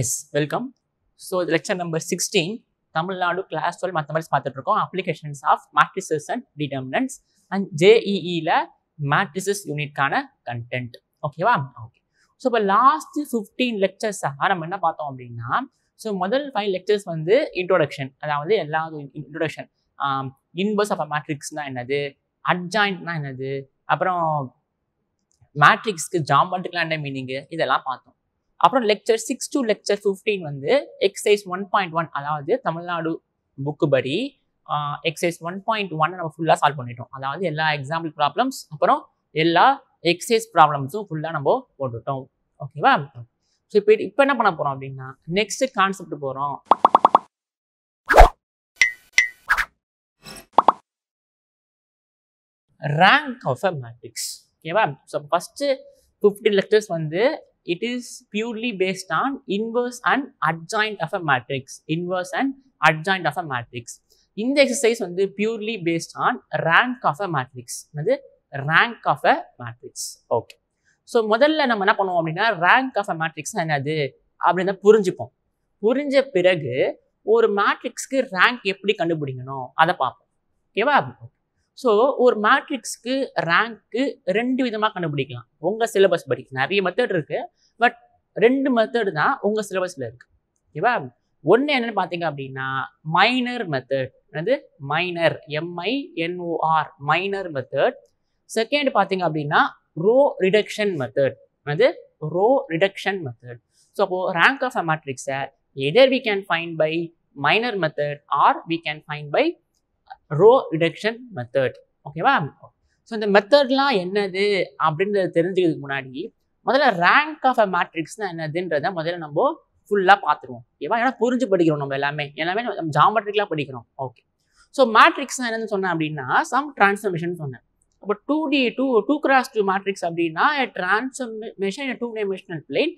S welcome so lecture number sixteen Tamil Nadu class twelve mathematics பார்த்துட்டு இருக்கோம் applications of matrices and determinants and ஜேஇஇயில் matrices யூனிட்கான content ஓகேவா okay so இப்போ last fifteen லெக்சர்ஸாக நம்ம என்ன பார்த்தோம் அப்படின்னா ஸோ முதல் ஃபைவ் லெக்சர்ஸ் வந்து இன்ட்ரோடக்ஷன் அதாவது எல்லா இன்ட்ரோடக்ஷன் இன்பர்ஸ் ஆஃப் மேட்ரிக்ஸ்னால் என்னது அட்ஜாயின்ட்னா என்னது அப்புறம் மேட்ரிக்ஸ்க்கு என்ன மீனிங்கு இதெல்லாம் பார்த்தோம் அப்புறம் lecture six to lecture fifteen வந்து எக்ஸசைஸ் ஒன் பாயிண்ட் ஒன் அதாவது தமிழ்நாடு புக்கு படி எக்ஸசைஸ் ஒன் பாயிண்ட் ஒன் நம்ம ஃபுல்லாக சால்வ் பண்ணிட்டோம் அதாவது எல்லா எக்ஸாம்பிள் ப்ராப்ளம்ஸ் அப்புறம் எல்லா எக்ஸசைஸ் ப்ராப்ளம்ஸும் ஃபுல்லாக நம்ம போட்டுட்டோம் ஓகேவா ஸோ இப்போ இப்போ என்ன பண்ண போகிறோம் அப்படின்னா நெக்ஸ்ட் கான்செப்ட் போகிறோம் ரேங்க் ஆஃப் மேட்ரிக்ஸ் ஓகேவா ஸோ ஃபஸ்ட்டு ஃபிஃப்டீன் லெக்சர்ஸ் வந்து it is purely based on inverse and adjoint of a matrix. Inverse and adjoint of a matrix. இந்த எக்ஸசைஸ் வந்து purely based on rank of a matrix வந்து rank of a matrix okay so முதல்ல நம்ம என்ன பண்ணுவோம் அப்படின்னா rank of a matrix என்னது அப்படின்னா புரிஞ்சுப்போம் புரிஞ்ச பிறகு ஒரு மேட்ரிக்ஸ்க்கு ரேங்க் எப்படி கண்டுபிடிக்கணும் அதை பார்ப்போம் ஓகேவா ஸோ ஒரு மேட்ரிக்ஸ்க்கு ரேங்க்கு ரெண்டு விதமாக கண்டுபிடிக்கலாம் உங்கள் சிலபஸ் படி நிறைய மெத்தட் இருக்குது பட் ரெண்டு மெத்தடு தான் உங்கள் சிலபஸில் இருக்குது ஓகேவா ஒன்று என்னென்னு பார்த்தீங்க அப்படின்னா மைனர் மெத்தட் அது minor M I N O R minor method second பார்த்தீங்க அப்படின்னா ரோ ரிடக்ஷன் மெத்தட் அது ரோ ரிடக்ஷன் மெத்தட் ஸோ அப்போது ரேங்க் ஆஃப் அ மேட்ரிக்ஸை either we can find by minor method or we can find by row reduction method ஓகேவா so இந்த மெத்தட்லாம் என்னது அப்படின்றத தெரிஞ்சுக்கிறதுக்கு முன்னாடி முதல்ல ரேங்க் ஆஃப் அ மேட்ரிக்ஸ்னா என்னதுன்றத முதல்ல நம்ம ஃபுல்லாக பார்த்துருவோம் ஓகேவா ஏன்னா புரிஞ்சு படிக்கிறோம் நம்ம எல்லாமே எல்லாமே நம்ம ஜாமெட்ரிக்லாம் படிக்கிறோம் ஓகே ஸோ மேட்ரிக்ஸ்னால் என்னன்னு சொன்னேன் அப்படின்னா சம் ட்ரான்ஸ்ஃபர்மேஷன் சொன்னேன் அப்போ two D two two cross two matrix அப்படின்னா transformation two dimensional plane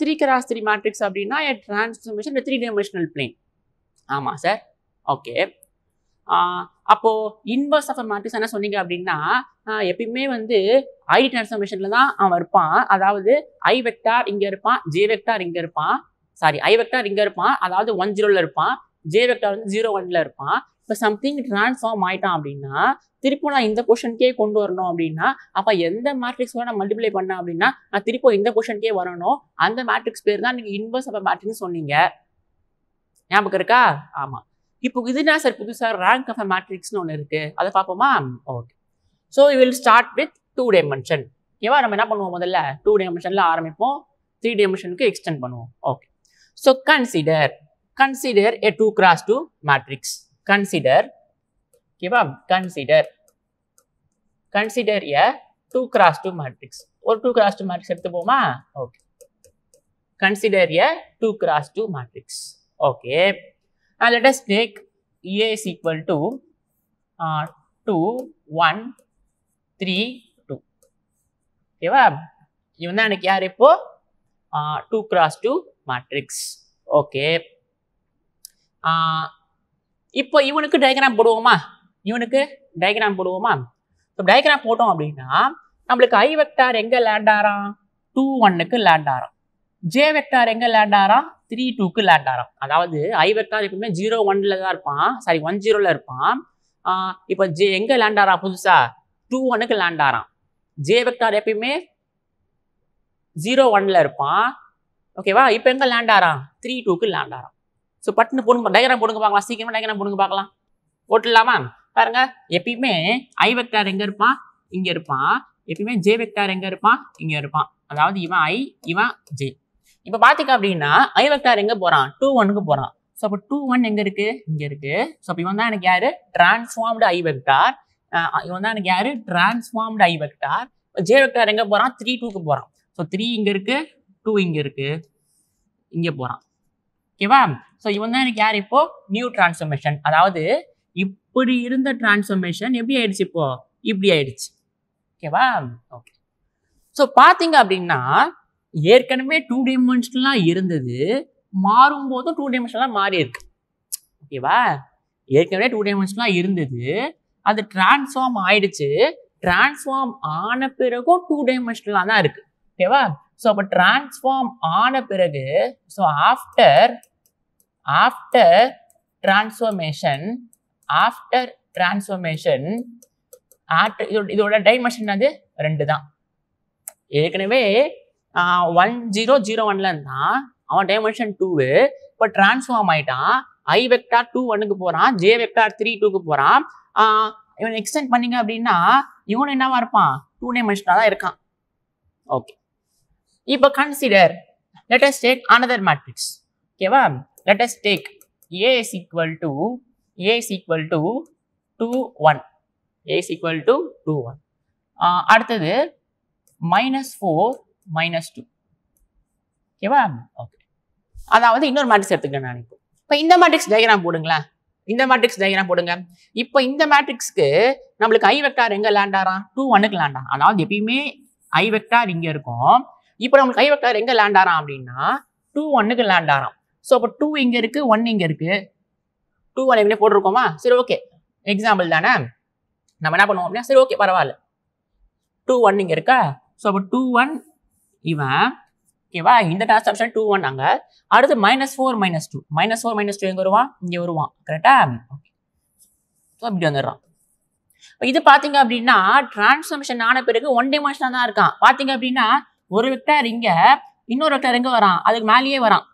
three cross three matrix அப்படின்னா ட்ரான்ஸ்ஃபர்மேஷன் த்ரீ டைமென்ஷனல் பிளேன் ஆமாம் சார் ஓகே அப்போ இன்வர்ஸ் ஆஃப் மேட்ரிக்ஸ் என்ன சொன்னீங்க அப்படின்னா எப்பயுமே வந்து ஐ டிரான்ஸ்ஃபர்மேஷன்ல தான் அவன் இருப்பான் அதாவது ஐ வெக்டார் இங்க இருப்பான் ஜே வெக்டார் இங்க இருப்பான் சாரி ஐ வெக்டார் இங்க இருப்பான் அதாவது ஒன் ஜீரோல இருப்பான் ஜே வெக்டார் வந்து ஜீரோ ஒன்ல இருப்பான் இப்போ சம்திங் டிரான்ஸ்ஃபார்ம் ஆயிட்டான் அப்படின்னா திருப்பி நான் இந்த கொஷனுக்கே கொண்டு வரணும் அப்படின்னா அப்போ எந்த மேட்ரிக்ஸோட நான் மல்டிப்ளை பண்ணேன் அப்படின்னா நான் திருப்பி இந்த கொஷனுக்கே வரணும் அந்த மேட்ரிக்ஸ் பேர் தான் நீங்கள் இன்வர்ஸ் ஆஃப் மேட்ரிக்ஸ் சொன்னீங்க ஞாபகம் இருக்கா ஆமாம் இப்போ இதுனா சார் புதுசாக ரேங்க் ஆஃப் அ மேட்ரிக்ஸ்னு ஒன்று இருக்குது அதை பார்ப்போமா okay so we will start with two dimension ஓகேவா நம்ம என்ன பண்ணுவோம் முதல்ல டூ டைமென்ஷனில் ஆரம்பிப்போம் த்ரீ டைமென்ஷனுக்கு எக்ஸ்டெண்ட் பண்ணுவோம் okay so consider consider a two cross two matrix consider ஓகேவா consider consider a two cross two matrix ஒரு டூ கிராஸ் டூ மேட்ரிக்ஸ் போமா okay consider a two cross two matrix okay Now, let us take A is equal to uh, 2, 1, 3, 2. ஓகேவா இவன் தான் எனக்கு யார் இப்போ two cross two matrix okay இப்போ இவனுக்கு டயக்ராம் போடுவோமா இவனுக்கு டயக்ராம் போடுவோமா இப்போ டயக்ராம் போட்டோம் அப்படின்னா நம்மளுக்கு ஐ வெக்டார் எங்கே லேண்ட் ஆறான் டூ ஒன்னுக்கு லேண்ட் ஆறான் ஜே வெக்டார் எங்கே லேண்ட் ஆகிறான் த்ரீ டூக்கு லேண்ட் ஆகிறான் அதாவது ஐ வெக்டார் எப்பவுமே ஜீரோ ஒன்ல தான் இருப்பான் சாரி ஒன் ஜீரோவில் இருப்பான் இப்போ ஜே எங்கே லேண்ட் ஆகிறான் புதுசாக டூ ஒனுக்கு லேண்ட் ஆகிறான் ஜே வெக்டார் எப்பயுமே ஜீரோ ஒன்ல இருப்பான் ஓகேவா இப்போ எங்கே லேண்ட் ஆகிறான் த்ரீ டூக்கு லேண்ட் ஆகிறான் ஸோ பட்டுன்னு பொண்ணு டயக்ராம் போடுங்க பார்க்கலாம் சீக்கிரமாக டயக்ராம் போடுங்க பார்க்கலாம் போட்டுடலாமா பாருங்க எப்பயுமே ஐ வெக்டார் எங்கே இருப்பான் இங்கே இருப்பான் எப்பயுமே ஜே வெக்டார் எங்கே இருப்பான் இங்கே இருப்பான் அதாவது இவன் ஐ இவன் ஜே இப்போ பார்த்தீங்க அப்படின்னா ஐ வெக்டார் எங்கே போகிறான் டூ ஒனுக்கு போகிறான் ஸோ அப்போ டூ ஒன் எங்கே இருக்குது இங்கே இருக்குது ஸோ அப்போ இவன் தான் எனக்கு யார் டிரான்ஸ்ஃபார்ம்டு ஐ வெக்டார் இவன் தான் எனக்கு யார் transformed I vector J vector எங்கே போகிறான் த்ரீ டூக்கு போகிறான் ஸோ த்ரீ இங்கே இருக்குது டூ இங்கே இருக்குது இங்கே போகிறான் ஓகேவா ஸோ இவன் தான் எனக்கு யார் இப்போது நியூ டிரான்ஸ்ஃபர்மேஷன் அதாவது இப்படி இருந்த டிரான்ஸ்ஃபர்மேஷன் எப்படி ஆயிடுச்சு இப்போது இப்படி ஆயிடுச்சு ஓகேவா ஓகே ஸோ பார்த்தீங்க அப்படின்னா ஏற்கனவே டூ டைமென்ஷனலாக இருந்தது மாறும்போது டூ டைமென்ஷனலாக மாறி இருக்கு ஓகேவா ஏற்கனவே டூ டைமென்ஷனலாக இருந்தது அது டிரான்ஸ்ஃபார்ம் ஆயிடுச்சு டிரான்ஸ்ஃபார்ம் ஆன பிறகும் டூ டைமென்ஷனலாக தான் இருக்கு ஓகேவா ஸோ அப்போ டிரான்ஸ்ஃபார்ம் ஆன பிறகு so after after transformation after transformation after இதோட டைமென்ஷன் அது ரெண்டு தான் ஏற்கனவே ஒன் ஜீரோ ஜீரோ ஒன்ல இருந்தான் அவன் டைமென்ஷன் டூவு இப்போ டிரான்ஸ்ஃபார்ம் ஆயிட்டான் ஐ வெக்டார் டூ ஒன்னுக்கு போகிறான் ஜே வெக்டார் த்ரீ டூக்கு போகிறான் இவன் எக்ஸ்டெண்ட் பண்ணீங்க அப்படின்னா இவன் என்னவா இருப்பான் டூ டைமென்ஷனாக தான் இருக்கான் ஓகே இப்போ consider let's take another matrix ஓகேவா let's take A is equal to A is equal to two one A is equal to two one அடுத்தது மைனஸ் ஃபோர் மைனஸ் டூ ஓகேவா ஓகே அதாவது இன்னொரு மேட்ரிக்ஸ் எடுத்துக்கிறேன் நான் இப்போ இப்போ இந்த மேட்ரிக்ஸ் டயக்ராம் போடுங்களேன் இந்த மேட்ரிக்ஸ் டயக்ராம் போடுங்க இப்போ இந்த மேட்ரிக்ஸ்க்கு நம்மளுக்கு ஐ வெக்டார் எங்கே லேண்டாரா டூ ஒன்னுக்கு லேண்டா அதாவது எப்பயுமே ஐ வெக்டார் இங்கே இருக்கும் இப்போ நம்மளுக்கு ஐ வெக்டார் எங்கே லேண்டாரா அப்படின்னா டூ ஒன்னுக்கு லேண்டாராம் ஸோ அப்போ டூ இங்கே இருக்குது ஒன் இங்கே இருக்குது டூ ஒன் எங்கே போட்டிருக்கோமா சரி ஓகே எக்ஸாம்பிள் தானே நம்ம என்ன பண்ணுவோம் அப்படின்னா சரி ஓகே பரவாயில்ல டூ ஒன் இங்கே இருக்கா ஸோ அப்போ டூ ஒன் இவன் ஓகேவா இந்த ஆப்ஷன் டூ ஒன் அங்கே அடுத்து minus four minus two minus four minus two எங்கே வருவான் இங்கே வருவான் கரெக்டா ஸோ இப்படி வந்துடுறான் இப்போ இது பார்த்தீங்க அப்படின்னா டிரான்ஸ்ஃபர்மேஷன் ஆன பிறகு ஒன் டைமென்ஷனாக தான் இருக்கான் பார்த்தீங்க அப்படின்னா ஒரு வெக்டர் இங்கே இன்னொரு வெக்டர் எங்கே வரான் அதுக்கு மேலேயே வரான்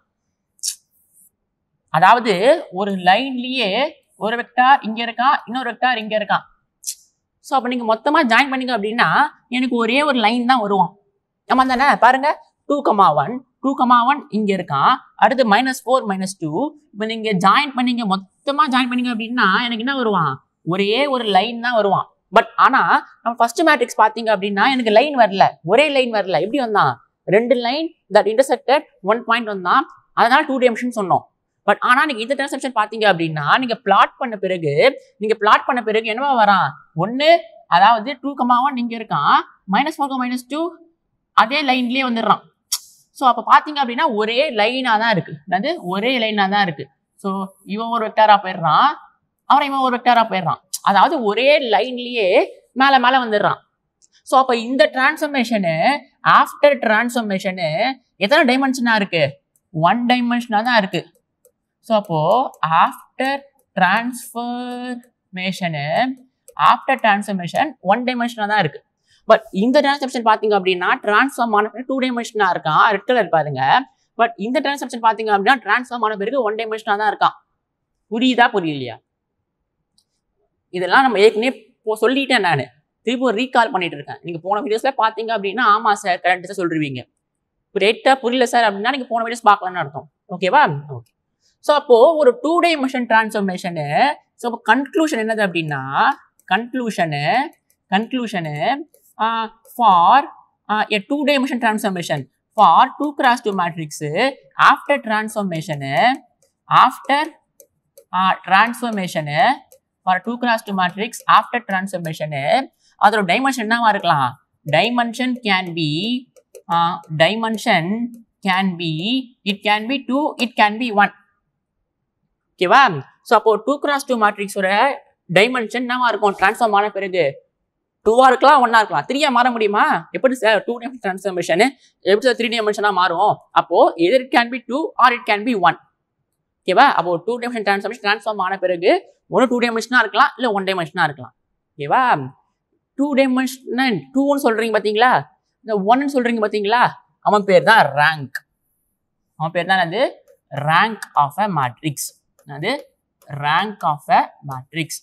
அதாவது ஒரு லைன்லேயே ஒரு வெக்டார் இங்கே இருக்கான் இன்னொரு வெக்டார் இங்கே இருக்கான் ஸோ அப்போ நீங்கள் மொத்தமாக ஜாயின் பண்ணிங்க அப்படின்னா எனக்கு ஒரே ஒரு லைன் தான் வருவான் நம்ம தானே பாருங்க two comma one two comma one இங்கே இருக்கான் அடுத்து மைனஸ் ஃபோர் மைனஸ் டூ இப்போ நீங்கள் ஜாயின் பண்ணீங்க மொத்தமாக ஜாயின் பண்ணீங்க அப்படின்னா எனக்கு என்ன வருவான் ஒரே ஒரு லைன் தான் வருவான் பட் ஆனால் நம்ம ஃபர்ஸ்ட் மேட்ரிக்ஸ் பார்த்தீங்க அப்படின்னா எனக்கு லைன் வரல ஒரே லைன் வரல எப்படி வந்தான் ரெண்டு line that intersected one point வந்தான் அதனால டூ டைமென்ஷன் சொன்னோம் பட் ஆனால் நீங்கள் இந்த டிரான்சாக்ஷன் பார்த்தீங்க அப்படின்னா நீங்கள் பிளாட் பண்ண பிறகு நீங்கள் பிளாட் பண்ண பிறகு என்னவா வரான் ஒன்று அதாவது டூ கமாவா நீங்கள் இருக்கான் மைனஸ் ஃபோர் மைனஸ் டூ அதே லைன்லயே வந்துடுறான் ஸோ அப்போ பார்த்தீங்க அப்படின்னா ஒரே லைனாக தான் இருக்கு அதாவது ஒரே லைனாக தான் இருக்கு ஸோ இவன் ஒரு வெக்டாராக போயிடுறான் அவன் இவன் ஒரு வெக்டாராக போயிடுறான் அதாவது ஒரே லைன்லயே மேலே மேலே வந்துடுறான் ஸோ அப்போ இந்த டிரான்ஸ்ஃபர்மேஷனு ஆஃப்டர் டிரான்ஸ்ஃபர்மேஷனு எத்தனை டைமென்ஷனாக இருக்கு ஒன் டைமென்ஷனாக தான் இருக்கு ஸோ அப்போது after transformation after transformation one டைமென்ஷனாக தான் இருக்குது பட் இந்த டிரான்சாக்ஷன் பார்த்தீங்க அப்படின்னா டிரான்ஸ்ஃபார்ம் ஆன பிறகு டூ டைமென்ஷனாக இருக்கான் ரெட் கலர் பாருங்க பட் இந்த டிரான்சாக்ஷன் பார்த்தீங்க அப்படின்னா டிரான்ஸ்ஃபார்ம் ஆன பிறகு ஒன் டைமென்ஷனாக தான் இருக்கான் புரியுதா புரியலையா இதெல்லாம் நம்ம ஏற்கனவே சொல்லிட்டேன் நான் திருப்பி ரீகால் பண்ணிட்டு இருக்கேன் நீங்கள் போன வீடியோஸில் பார்த்தீங்க அப்படின்னா ஆமாம் சார் கரெக்டாக சொல்லிருவீங்க ரேட்டாக புரியல சார் அப்படின்னா நீங்கள் போன வீடியோஸ் பார்க்கலான்னு அர்த்தம் ஓகேவா ஓகே ஸோ அப்போது ஒரு two dimension transformation so அப்போ கன்க்ளூஷன் என்னது அப்படின்னா conclusion conclusion uh, for uh, a two dimension transformation for 2 cross 2 matrix after transformation after uh, transformation for 2 cross 2 matrix after transformation அதோட dimension என்னவா இருக்கலாம் dimension can be dimension can be it can be two it can be one so so அப்போ two cross two மேட்ரிக்ஸோட dimension என்னவா இருக்கும் transform ஆன பிறகு டூவாக இருக்கலாம் ஒன்னாக இருக்கலாம் த்ரீயாக மாற முடியுமா எப்படி சார் டூ டைம் ட்ரான்ஸ்ஃபர்மேஷன் எப்படி சார் த்ரீ டைமென்ஷனாக மாறும் அப்போது either it can be two or it can be one ஓகேவா அப்போ டூ டைமென்ஷன் ட்ரான்ஸ்ஃபர்மேஷன் ட்ரான்ஸ்ஃபார்ம் ஆன பிறகு ஒன்று டூ டைமென்ஷனாக இருக்கலாம் இல்லை ஒன் டைமென்ஷனாக இருக்கலாம் ஓகேவா டூ டைமென்ஷன் டூன்னு சொல்கிறீங்க பார்த்தீங்களா இந்த ஒன்னு சொல்கிறீங்க பார்த்தீங்களா அவன் பேர் தான் ரேங்க் அவன் பேர் தான் அது ரேங்க் ஆஃப் அ மேட்ரிக்ஸ் அது rank of a matrix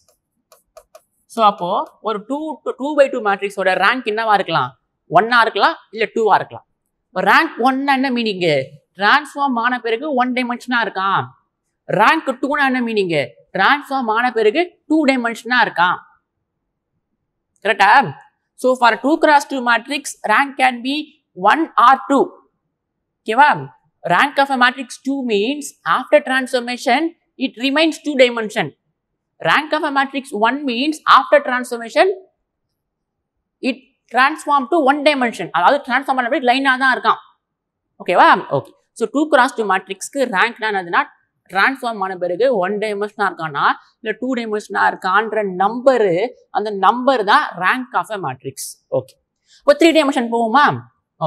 so அப்போது ஒரு two two two by two மேட்ரிக்ஸோட ரேங்க் என்னவா இருக்கலாம் ஒன்னாக இருக்கலாம் இல்லை டூவாக இருக்கலாம் இப்போ ரேங்க் ஒன்னா என்ன மீனிங்கு டிரான்ஸ்ஃபார்ம் ஆன பிறகு ஒன் டைமென்ஷனாக இருக்கான் ரேங்க் டூனா என்ன மீனிங்கு டிரான்ஸ்ஃபார்ம் ஆன பிறகு டூ டைமென்ஷனாக இருக்கான் கரெக்டா so for two cross two matrix rank can be one or two ஓகேவா rank of a matrix two means after transformation it remains two dimension rank of a matrix 1 means after transformation it transform to one dimension அதாவது transform பண்ணபடி லைனாக தான் இருக்கான் ஓகேவா okay so two cross two மேட்ரிக்ஸ்க்கு ரேங்க்னா என்னதுன்னா டிரான்ஸ்ஃபார்ம் ஆன பிறகு ஒன் டைமென்ஷனாக இருக்கானா இல்லை டூ டைமென்ஷனாக இருக்கான்ற நம்பரு அந்த நம்பர் தான் rank of a matrix okay இப்போ த்ரீ டைமென்ஷன் போகுமா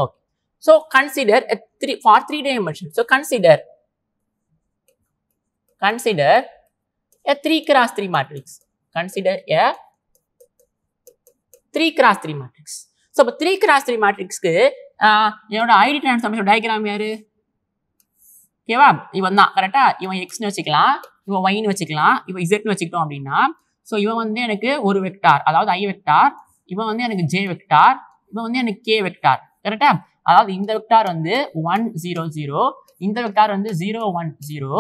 okay so consider three for three dimension so consider consider a 3 cross 3 matrix. Consider a 3 cross 3 matrix. So, இப்போ 3 cross 3 matrixக்கு என்னோட ஐடி டிரான்ஸ்ஃபார்மேஷன் டயக்ராம் யாரு ஓகேவா இவன் தான் கரெக்டா இவன் எக்ஸ்னு வச்சுக்கலாம் இவன் ஒயின்னு வச்சுக்கலாம் இவன் இசட்னு வச்சுக்கிட்டோம் அப்படின்னா ஸோ இவன் வந்து எனக்கு ஒரு வெக்டார் அதாவது ஐ வெக்டார் இவன் வந்து எனக்கு ஜே வெக்டார் இவன் வந்து எனக்கு கே வெக்டார் கரெக்டா அதாவது இந்த வெக்டார் வந்து ஒன் ஜீரோ ஜீரோ இந்த வெக்டார் வந்து ஜீரோ ஒன் ஜீரோ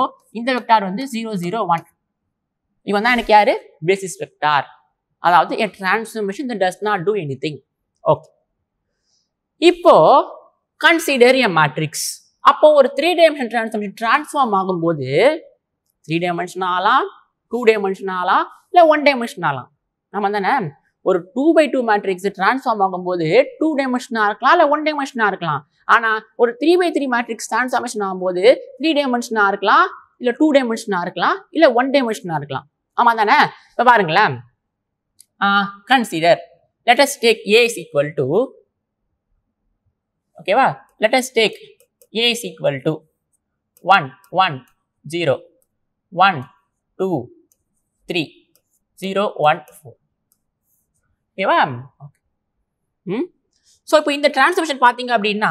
இந்த வெக்டார் வந்து ஜீரோ ஜீரோ ஒன் இவன் தான் எனக்கு யாரு பேசிஸ் வெக்டார் அதாவது என் transformation that does not do anything okay இப்போ கன்சிடர் எ மேட்ரிக்ஸ் அப்போ ஒரு த்ரீ டைமென்ஷன் டிரான்ஸ்ஃபார்மேஷன் டிரான்ஸ்ஃபார்ம் ஆகும்போது த்ரீ டைமென்ஷன் ஆகலாம் டூ டைமென்ஷன் ஆகலாம் இல்லை ஒன் டைமென்ஷன் ஆகலாம் நம்ம தானே ஒரு two by two matrix transform ஆகும்போது டூ டைமென்ஷனாக இருக்கலாம் இல்லை ஒன் டைமென்ஷனாக இருக்கலாம் ஆனால் ஒரு three by three matrix transformation ஆகும்போது த்ரீ டைமென்ஷனாக இருக்கலாம் இல்லை டூ டைமென்ஷனாக இருக்கலாம் இல்லை ஒன் டைமென்ஷனாக இருக்கலாம் ஆமாம் தானே இப்போ பாருங்களேன் consider let us take A is equal to ஓகேவா let us take A is equal to one one zero one two three zero one four ஓகேவா ஓகே ம் ஸோ இப்போ இந்த டிரான்ஸ்மிஷன் பார்த்தீங்க அப்படின்னா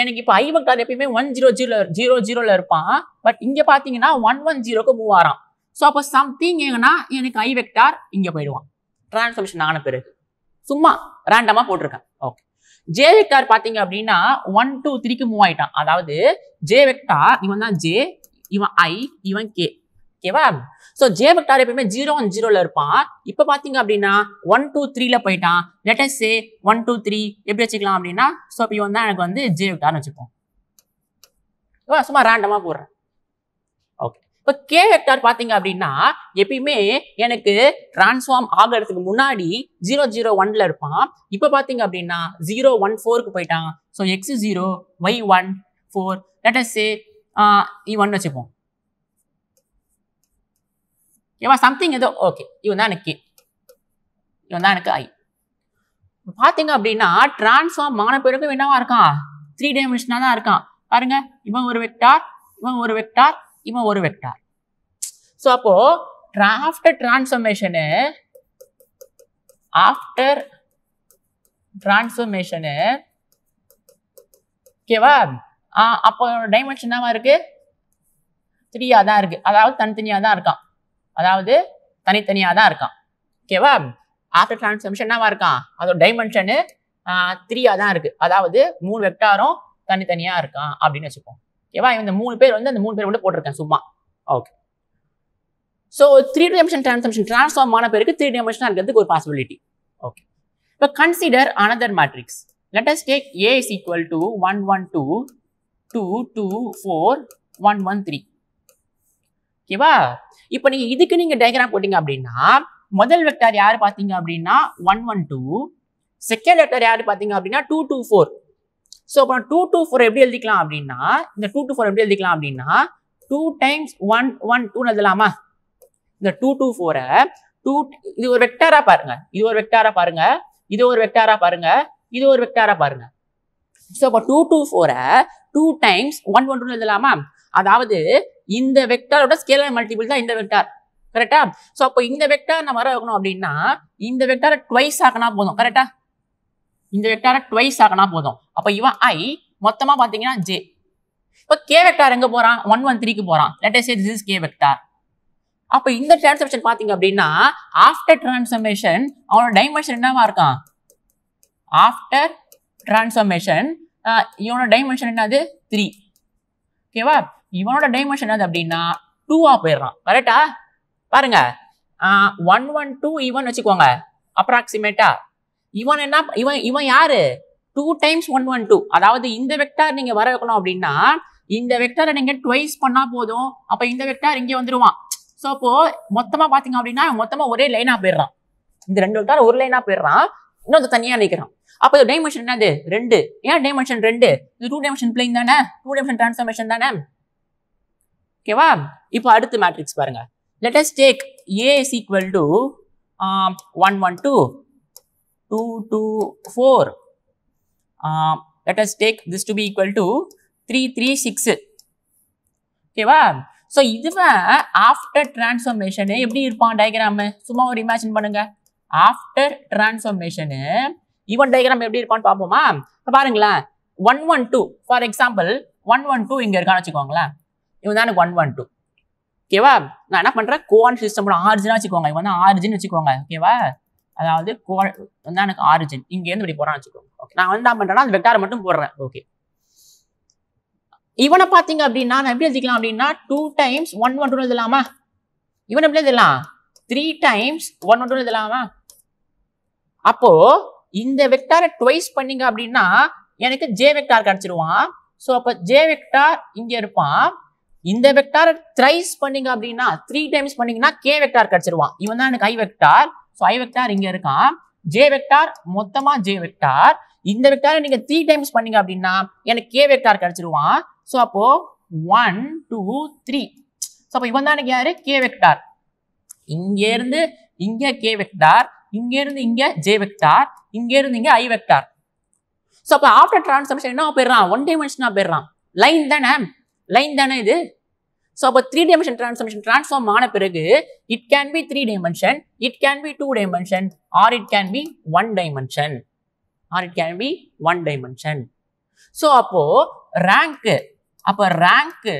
எனக்கு இப்போ ஐ வக்டார் எப்பயுமே ஒன் ஜீரோ ஜீரோ ஜீரோ ஜீரோவில் இருப்பான் பட் இங்கே பார்த்தீங்கன்னா ஒன் ஒன் ஜீரோக்கு மூவ் ஆறான் ஸோ அப்போ சம்திங் எங்கன்னா எனக்கு ஐ வெக்டார் இங்கே போயிடுவான் டிரான்ஸ்ஃபர்மேஷன் ஆன பிறகு சும்மா ரேண்டமாக போட்டிருக்கேன் ஓகே ஜே வெக்டார் பார்த்தீங்க அப்படின்னா ஒன் டூ த்ரீக்கு மூவ் ஆயிட்டான் அதாவது ஜே வெக்டார் இவன் தான் ஜே இவன் ஐ இவன் கே ஓகேவா ஸோ ஜே வெக்டார் எப்பயுமே ஜீரோ ஒன் ஜீரோவில் இருப்பான் இப்போ பார்த்தீங்க அப்படின்னா ஒன் டூ த்ரீல போயிட்டான் let's say one two three எப்படி வச்சுக்கலாம் அப்படின்னா ஸோ இப்போ இவன் தான் எனக்கு வந்து ஜே வெக்டார்னு வச்சுப்போம் சும்மா ரேண்டமாக போடுறேன் இப்போ கே வெக்டார் பார்த்தீங்க அப்படின்னா எப்பயுமே எனக்கு டிரான்ஸ்ஃபார்ம் ஆகிறதுக்கு முன்னாடி ஜீரோ ஜீரோ ஒன்ல இருப்பான் இப்போ பார்த்தீங்க அப்படின்னா ஜீரோ ஒன் ஃபோருக்கு போயிட்டான் so X zero Y one four let's E one வச்சுப்போம் ஏவா சம்திங் ஏதோ ஓகே இவன் தான் எனக்கு கே இவன் தான் எனக்கு ஐ பார்த்தீங்க அப்படின்னா டிரான்ஸ்ஃபார்ம் ஆன பிறகு என்னவா இருக்கான் த்ரீ டைமென்ஷனாக தான் இருக்கான் பாருங்க இவன் ஒரு வெக்டார் இவன் ஒரு வெக்டார் இவன் ஒரு வெக்டார் ஸோ அப்போ ஆஃப்டர் டிரான்ஸ்ஃபர்மேஷனு ஆஃப்டர் டிரான்ஸ்ஃபர்மேஷனு ஓகேவா அப்போ டைமென்ஷன் என்னவா இருக்கு த்ரீயாக தான் இருக்கு அதாவது தனித்தனியாக தான் இருக்கான் அதாவது தனித்தனியாக தான் இருக்கான் ஓகேவா ஆஃப்டர் டிரான்ஸ்ஃபர்மேஷன் என்னவா இருக்கான் அதோட டைமென்ஷனு த்ரீயாக தான் இருக்கு அதாவது மூணு வெக்டாரும் தனித்தனியாக இருக்கான் அப்படின்னு வச்சுப்போம் ஓகேவா இந்த மூணு பேர் வந்து அந்த மூணு பேர் வந்து போட்டிருக்கேன் சும்மா okay so three dimension transmission transform ஆன பேருக்கு த்ரீ டைமென்ஷனாக இருக்கிறதுக்கு ஒரு பாசிபிலிட்டி ஓகே இப்போ consider another matrix let us take A is equal to one one two two two four one one three ஓகேவா இப்போ நீங்கள் இதுக்கு நீங்கள் டயக்ராம் போட்டிங்க அப்படின்னா முதல் வெக்டார் யார் பார்த்தீங்க அப்படின்னா one one two second vector யார் பார்த்தீங்க அப்படின்னா டூ டூ ஃபோர் ஸோ அப்புறம் டூ டூ ஃபோர் எப்படி எழுதிக்கலாம் அப்படின்னா இந்த டூ டூ ஃபோர் எப்படி எழுதிக்கலாம் அப்படின்னா டூ டைம்ஸ் ஒன் ஒன் டூன்னு எழுதலாமா இந்த டூ டூ ஃபோரை டூ இது ஒரு வெக்டாரா பாருங்க இது ஒரு வெக்டாரா பாருங்க இது ஒரு வெக்டாரா பாருங்க இது ஒரு வெக்டாரா பாருங்க ஸோ இப்போ டூ டூ ஃபோரை டூ டைம்ஸ் ஒன் ஒன் டூன்னு எழுதலாமா அதாவது இந்த வெக்டாரோட ஸ்கேலர் மல்டிபிள் தான் இந்த வெக்டார் கரெக்டா ஸோ அப்போ இந்த வெக்டார் நம்ம வர வைக்கணும் அப்படின்னா இந்த வெக்டாரை ட்வைஸ் ஆக்கினா போதும் கரெக்டா இந்த வெக்டாரை டுவைஸ் ஆகினா போதும் அப்போ இவன் ஐ மொத்தமாக பார்த்தீங்கன்னா ஜே இப்போ கே வெக்டார் எங்கே போகிறான் ஒன் ஒன் த்ரீக்கு போகிறான் yes this is K vector அப்போ இந்த டிரான்ஸ்மிஷன் பார்த்தீங்க அப்படின்னா ஆஃப்டர் டிரான்ஸ்ஃபர்மேஷன் அவனோட டைமென்ஷன் என்னவா இருக்கான் ஆஃப்டர் டிரான்ஸ்ஃபர்மேஷன் இவனோட டைமென்ஷன் என்னது த்ரீ ஓகேவா இவனோட டைமென்ஷன் என்னது அப்படின்னா டூவாக போயிடுறான் கரெக்டா பாருங்க ஒன் ஒன் டூ இவன் வச்சுக்கோங்க அப்ராக்சிமேட்டா இவன் என்ன இவன் இவன் யாரு two times one one two அதாவது இந்த வெக்டார் நீங்க வர வைக்கணும் அப்படின்னா இந்த வெக்டாரை நீங்க ட்வைஸ் பண்ணா போதும் அப்ப இந்த வெக்டார் இங்கே வந்துருவான் ஸோ அப்போ மொத்தமா பாத்தீங்க அப்படின்னா மொத்தமா ஒரே லைனா போயிடுறான் இந்த ரெண்டு வெக்டார் ஒரு லைனா போயிடுறான் இன்னொரு தனியா நிற்கிறான் அப்போ டைமென்ஷன் என்னது ரெண்டு ஏன் டைமென்ஷன் ரெண்டு இது டூ டைமென்ஷன் பிளேன் தானே டூ டைமென்ஷன் டிரான்ஸ்ஃபர்மேஷன் தானே ஓகேவா இப்போ அடுத்து மேட்ரிக்ஸ் பாருங்க let us take A is equal to one one two 2 to 4. Uh, let us take this to be equal to 3, 3, 6. ஓகேவா ஸோ இதுவன் ஆஃப்டர் டிரான்ஸ்ஃபர்மேஷனு எப்படி இருப்பான் டயக்ராமு சும்மா ஒரு இமேஜின் பண்ணுங்க ஆஃப்டர் டிரான்ஸ்ஃபர்மேஷனு இவன் டயக்ராம் எப்படி இருப்பான்னு பார்ப்போமா இப்போ பாருங்களேன் one one two for example one one two இங்கே இருக்கான்னு வச்சுக்கோங்களேன் இவன் தான் எனக்கு ஒன் ஒன் டூ ஓகேவா நான் என்ன பண்ணுறேன் கோஆன் சிஸ்டமோட ஆர்ஜினாக வச்சுக்கோங்க இவன் தான் ஆர்ஜின்னு வச்சுக்கோங்க ஓகேவா அதாவது கோ வந்து எனக்கு ஆரிஜின் இருந்து இப்படி போகிறான்னு வச்சுக்கோங்க ஓகே நான் வந்து என்ன பண்ணுறேன்னா அந்த வெக்டாரை மட்டும் போடுறேன் ஓகே இவனை பார்த்தீங்க அப்படின்னா நான் எப்படி எழுதிக்கலாம் அப்படின்னா two times one one two எழுதலாமா இவன் எப்படி எழுதலாம் three times one one two எழுதலாமா அப்போ இந்த வெக்டாரை ட்வைஸ் பண்ணீங்க அப்படின்னா எனக்கு ஜே வெக்டார் கிடைச்சிருவான் ஸோ அப்போ ஜே வெக்டார் இங்கே இருப்பான் இந்த வெக்டாரை த்ரைஸ் பண்ணீங்க அப்படின்னா த்ரீ டைம்ஸ் பண்ணீங்கன்னா கே வெக்டார் கிடச்சிருவான் இவன் தான் எனக்கு I vector so I vector இங்கே இருக்கான் ஜே வெக்டார் மொத்தமாக ஜே வெக்டார் இந்த வெக்டாரை நீங்கள் த்ரீ டைம்ஸ் பண்ணீங்க அப்படின்னா எனக்கு கே வெக்டார் கிடச்சிருவான் ஸோ அப்போது ஒன் டூ த்ரீ ஸோ அப்போ இவன் தான் எனக்கு யார் கே வெக்டார் இங்கேருந்து இங்கே கே வெக்டார் இங்கேருந்து இங்கே ஜே வெக்டார் இங்கேருந்து இங்கே ஐ வெக்டார் ஸோ அப்போ ஆஃப்டர் டிரான்ஸ்ஃபர்மேஷன் என்ன போயிடுறான் ஒன் டைமென்ஷனாக போயிடுறான் லைன் தானே லைன் தானே இது ஸோ அப்போ த்ரீ டைமென்ஷன் ட்ரான்ஸ்மிஷன் ட்ரான்ஸ்ஃபார்ம் ஆன பிறகு it can be three dimension it can be two dimension or it can be one dimension or it can be one dimension so அப்போ rank அப்போ rank